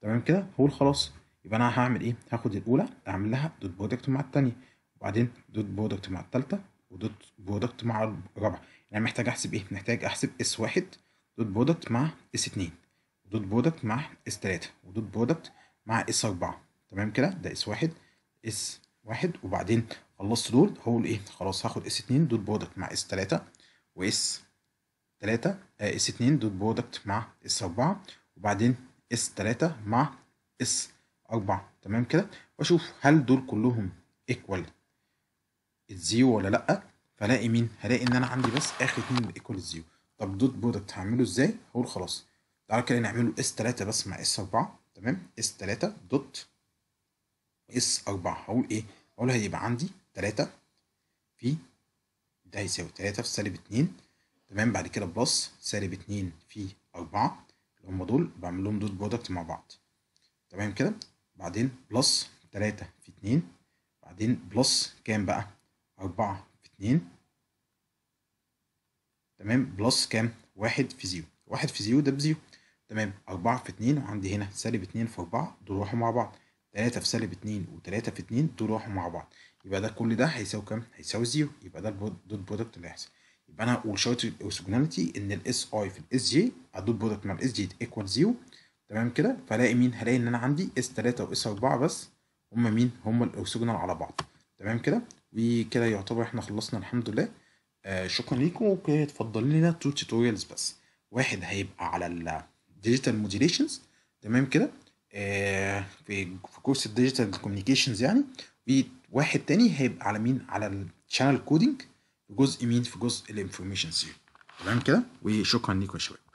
تمام كده هقول خلاص يبقى انا هعمل ايه هاخد الاولى اعمل لها دوت برودكت مع الثانيه وبعدين دوت برودكت مع الثالثه ودوت برودكت مع الرابعه يعني محتاج احسب ايه محتاج احسب اس واحد دوت برودكت مع اس اتنين ودوت برودكت مع اس تلاته ودوت برودكت مع اس اربعه تمام كده ده اس واحد اس واحد وبعدين خلصت دول هقول ايه خلاص هاخد اس 2 دوت برودكت مع اس 3 واس 3 آه، اس 2 دوت برودكت مع اس 4 وبعدين اس 3 مع اس 4 تمام كده واشوف هل دول كلهم ايكوال الزيرو ولا لا فلاقي مين هلاقي ان انا عندي بس اخر اتنين ايكوال الزيرو طب دوت برودكت هعمله ازاي هقول خلاص تعالى كده نعمله اس 3 بس مع اس 4 تمام اس 3 دوت اس 4 هقول ايه هقول هيبقى عندي 3 في ده هيساوي 3 في سالب 2 تمام بعد كده بلس سالب 2 في 4 اللي هم دول بعمل لهم دوت برودكت مع بعض تمام كده بعدين بلس 3 في 2 بعدين بلس كام بقى 4 في 2 تمام بلس كام 1 في 0 1 في 0 ده بزيرو تمام 4 في 2 وعندي هنا سالب 2 في 4 دول راحوا مع بعض 3 في سالب 2 و3 في 2 دول راحوا مع بعض يبقى ده كل ده هيساوي كام؟ هيساوي زيرو يبقى ده الدوت برودكت اللي هيحصل يبقى انا هقول شرط الاورثوجوناليتي ان الاس اي في الاس جي الدوت برودكت مع الاس جي ايكوال زيرو تمام كده فلاقي مين؟ هلاقي ان انا عندي اس 3 واس 4 بس هما مين؟ هما الاورثوجونال على بعض تمام كده وكده يعتبر احنا خلصنا الحمد لله آه شكرا ليكم اوكي اتفضل لنا تو توتوريالز بس واحد هيبقى على الديجيتال موديليشنز تمام كده آه في في كورس الديجيتال كوميونيكيشنز يعني بيت واحد تاني هيبقى على مين على الشانل كودنج جزء مين في جزء الانفورميشن سيري تمام كده وشكرا ليكم يا شباب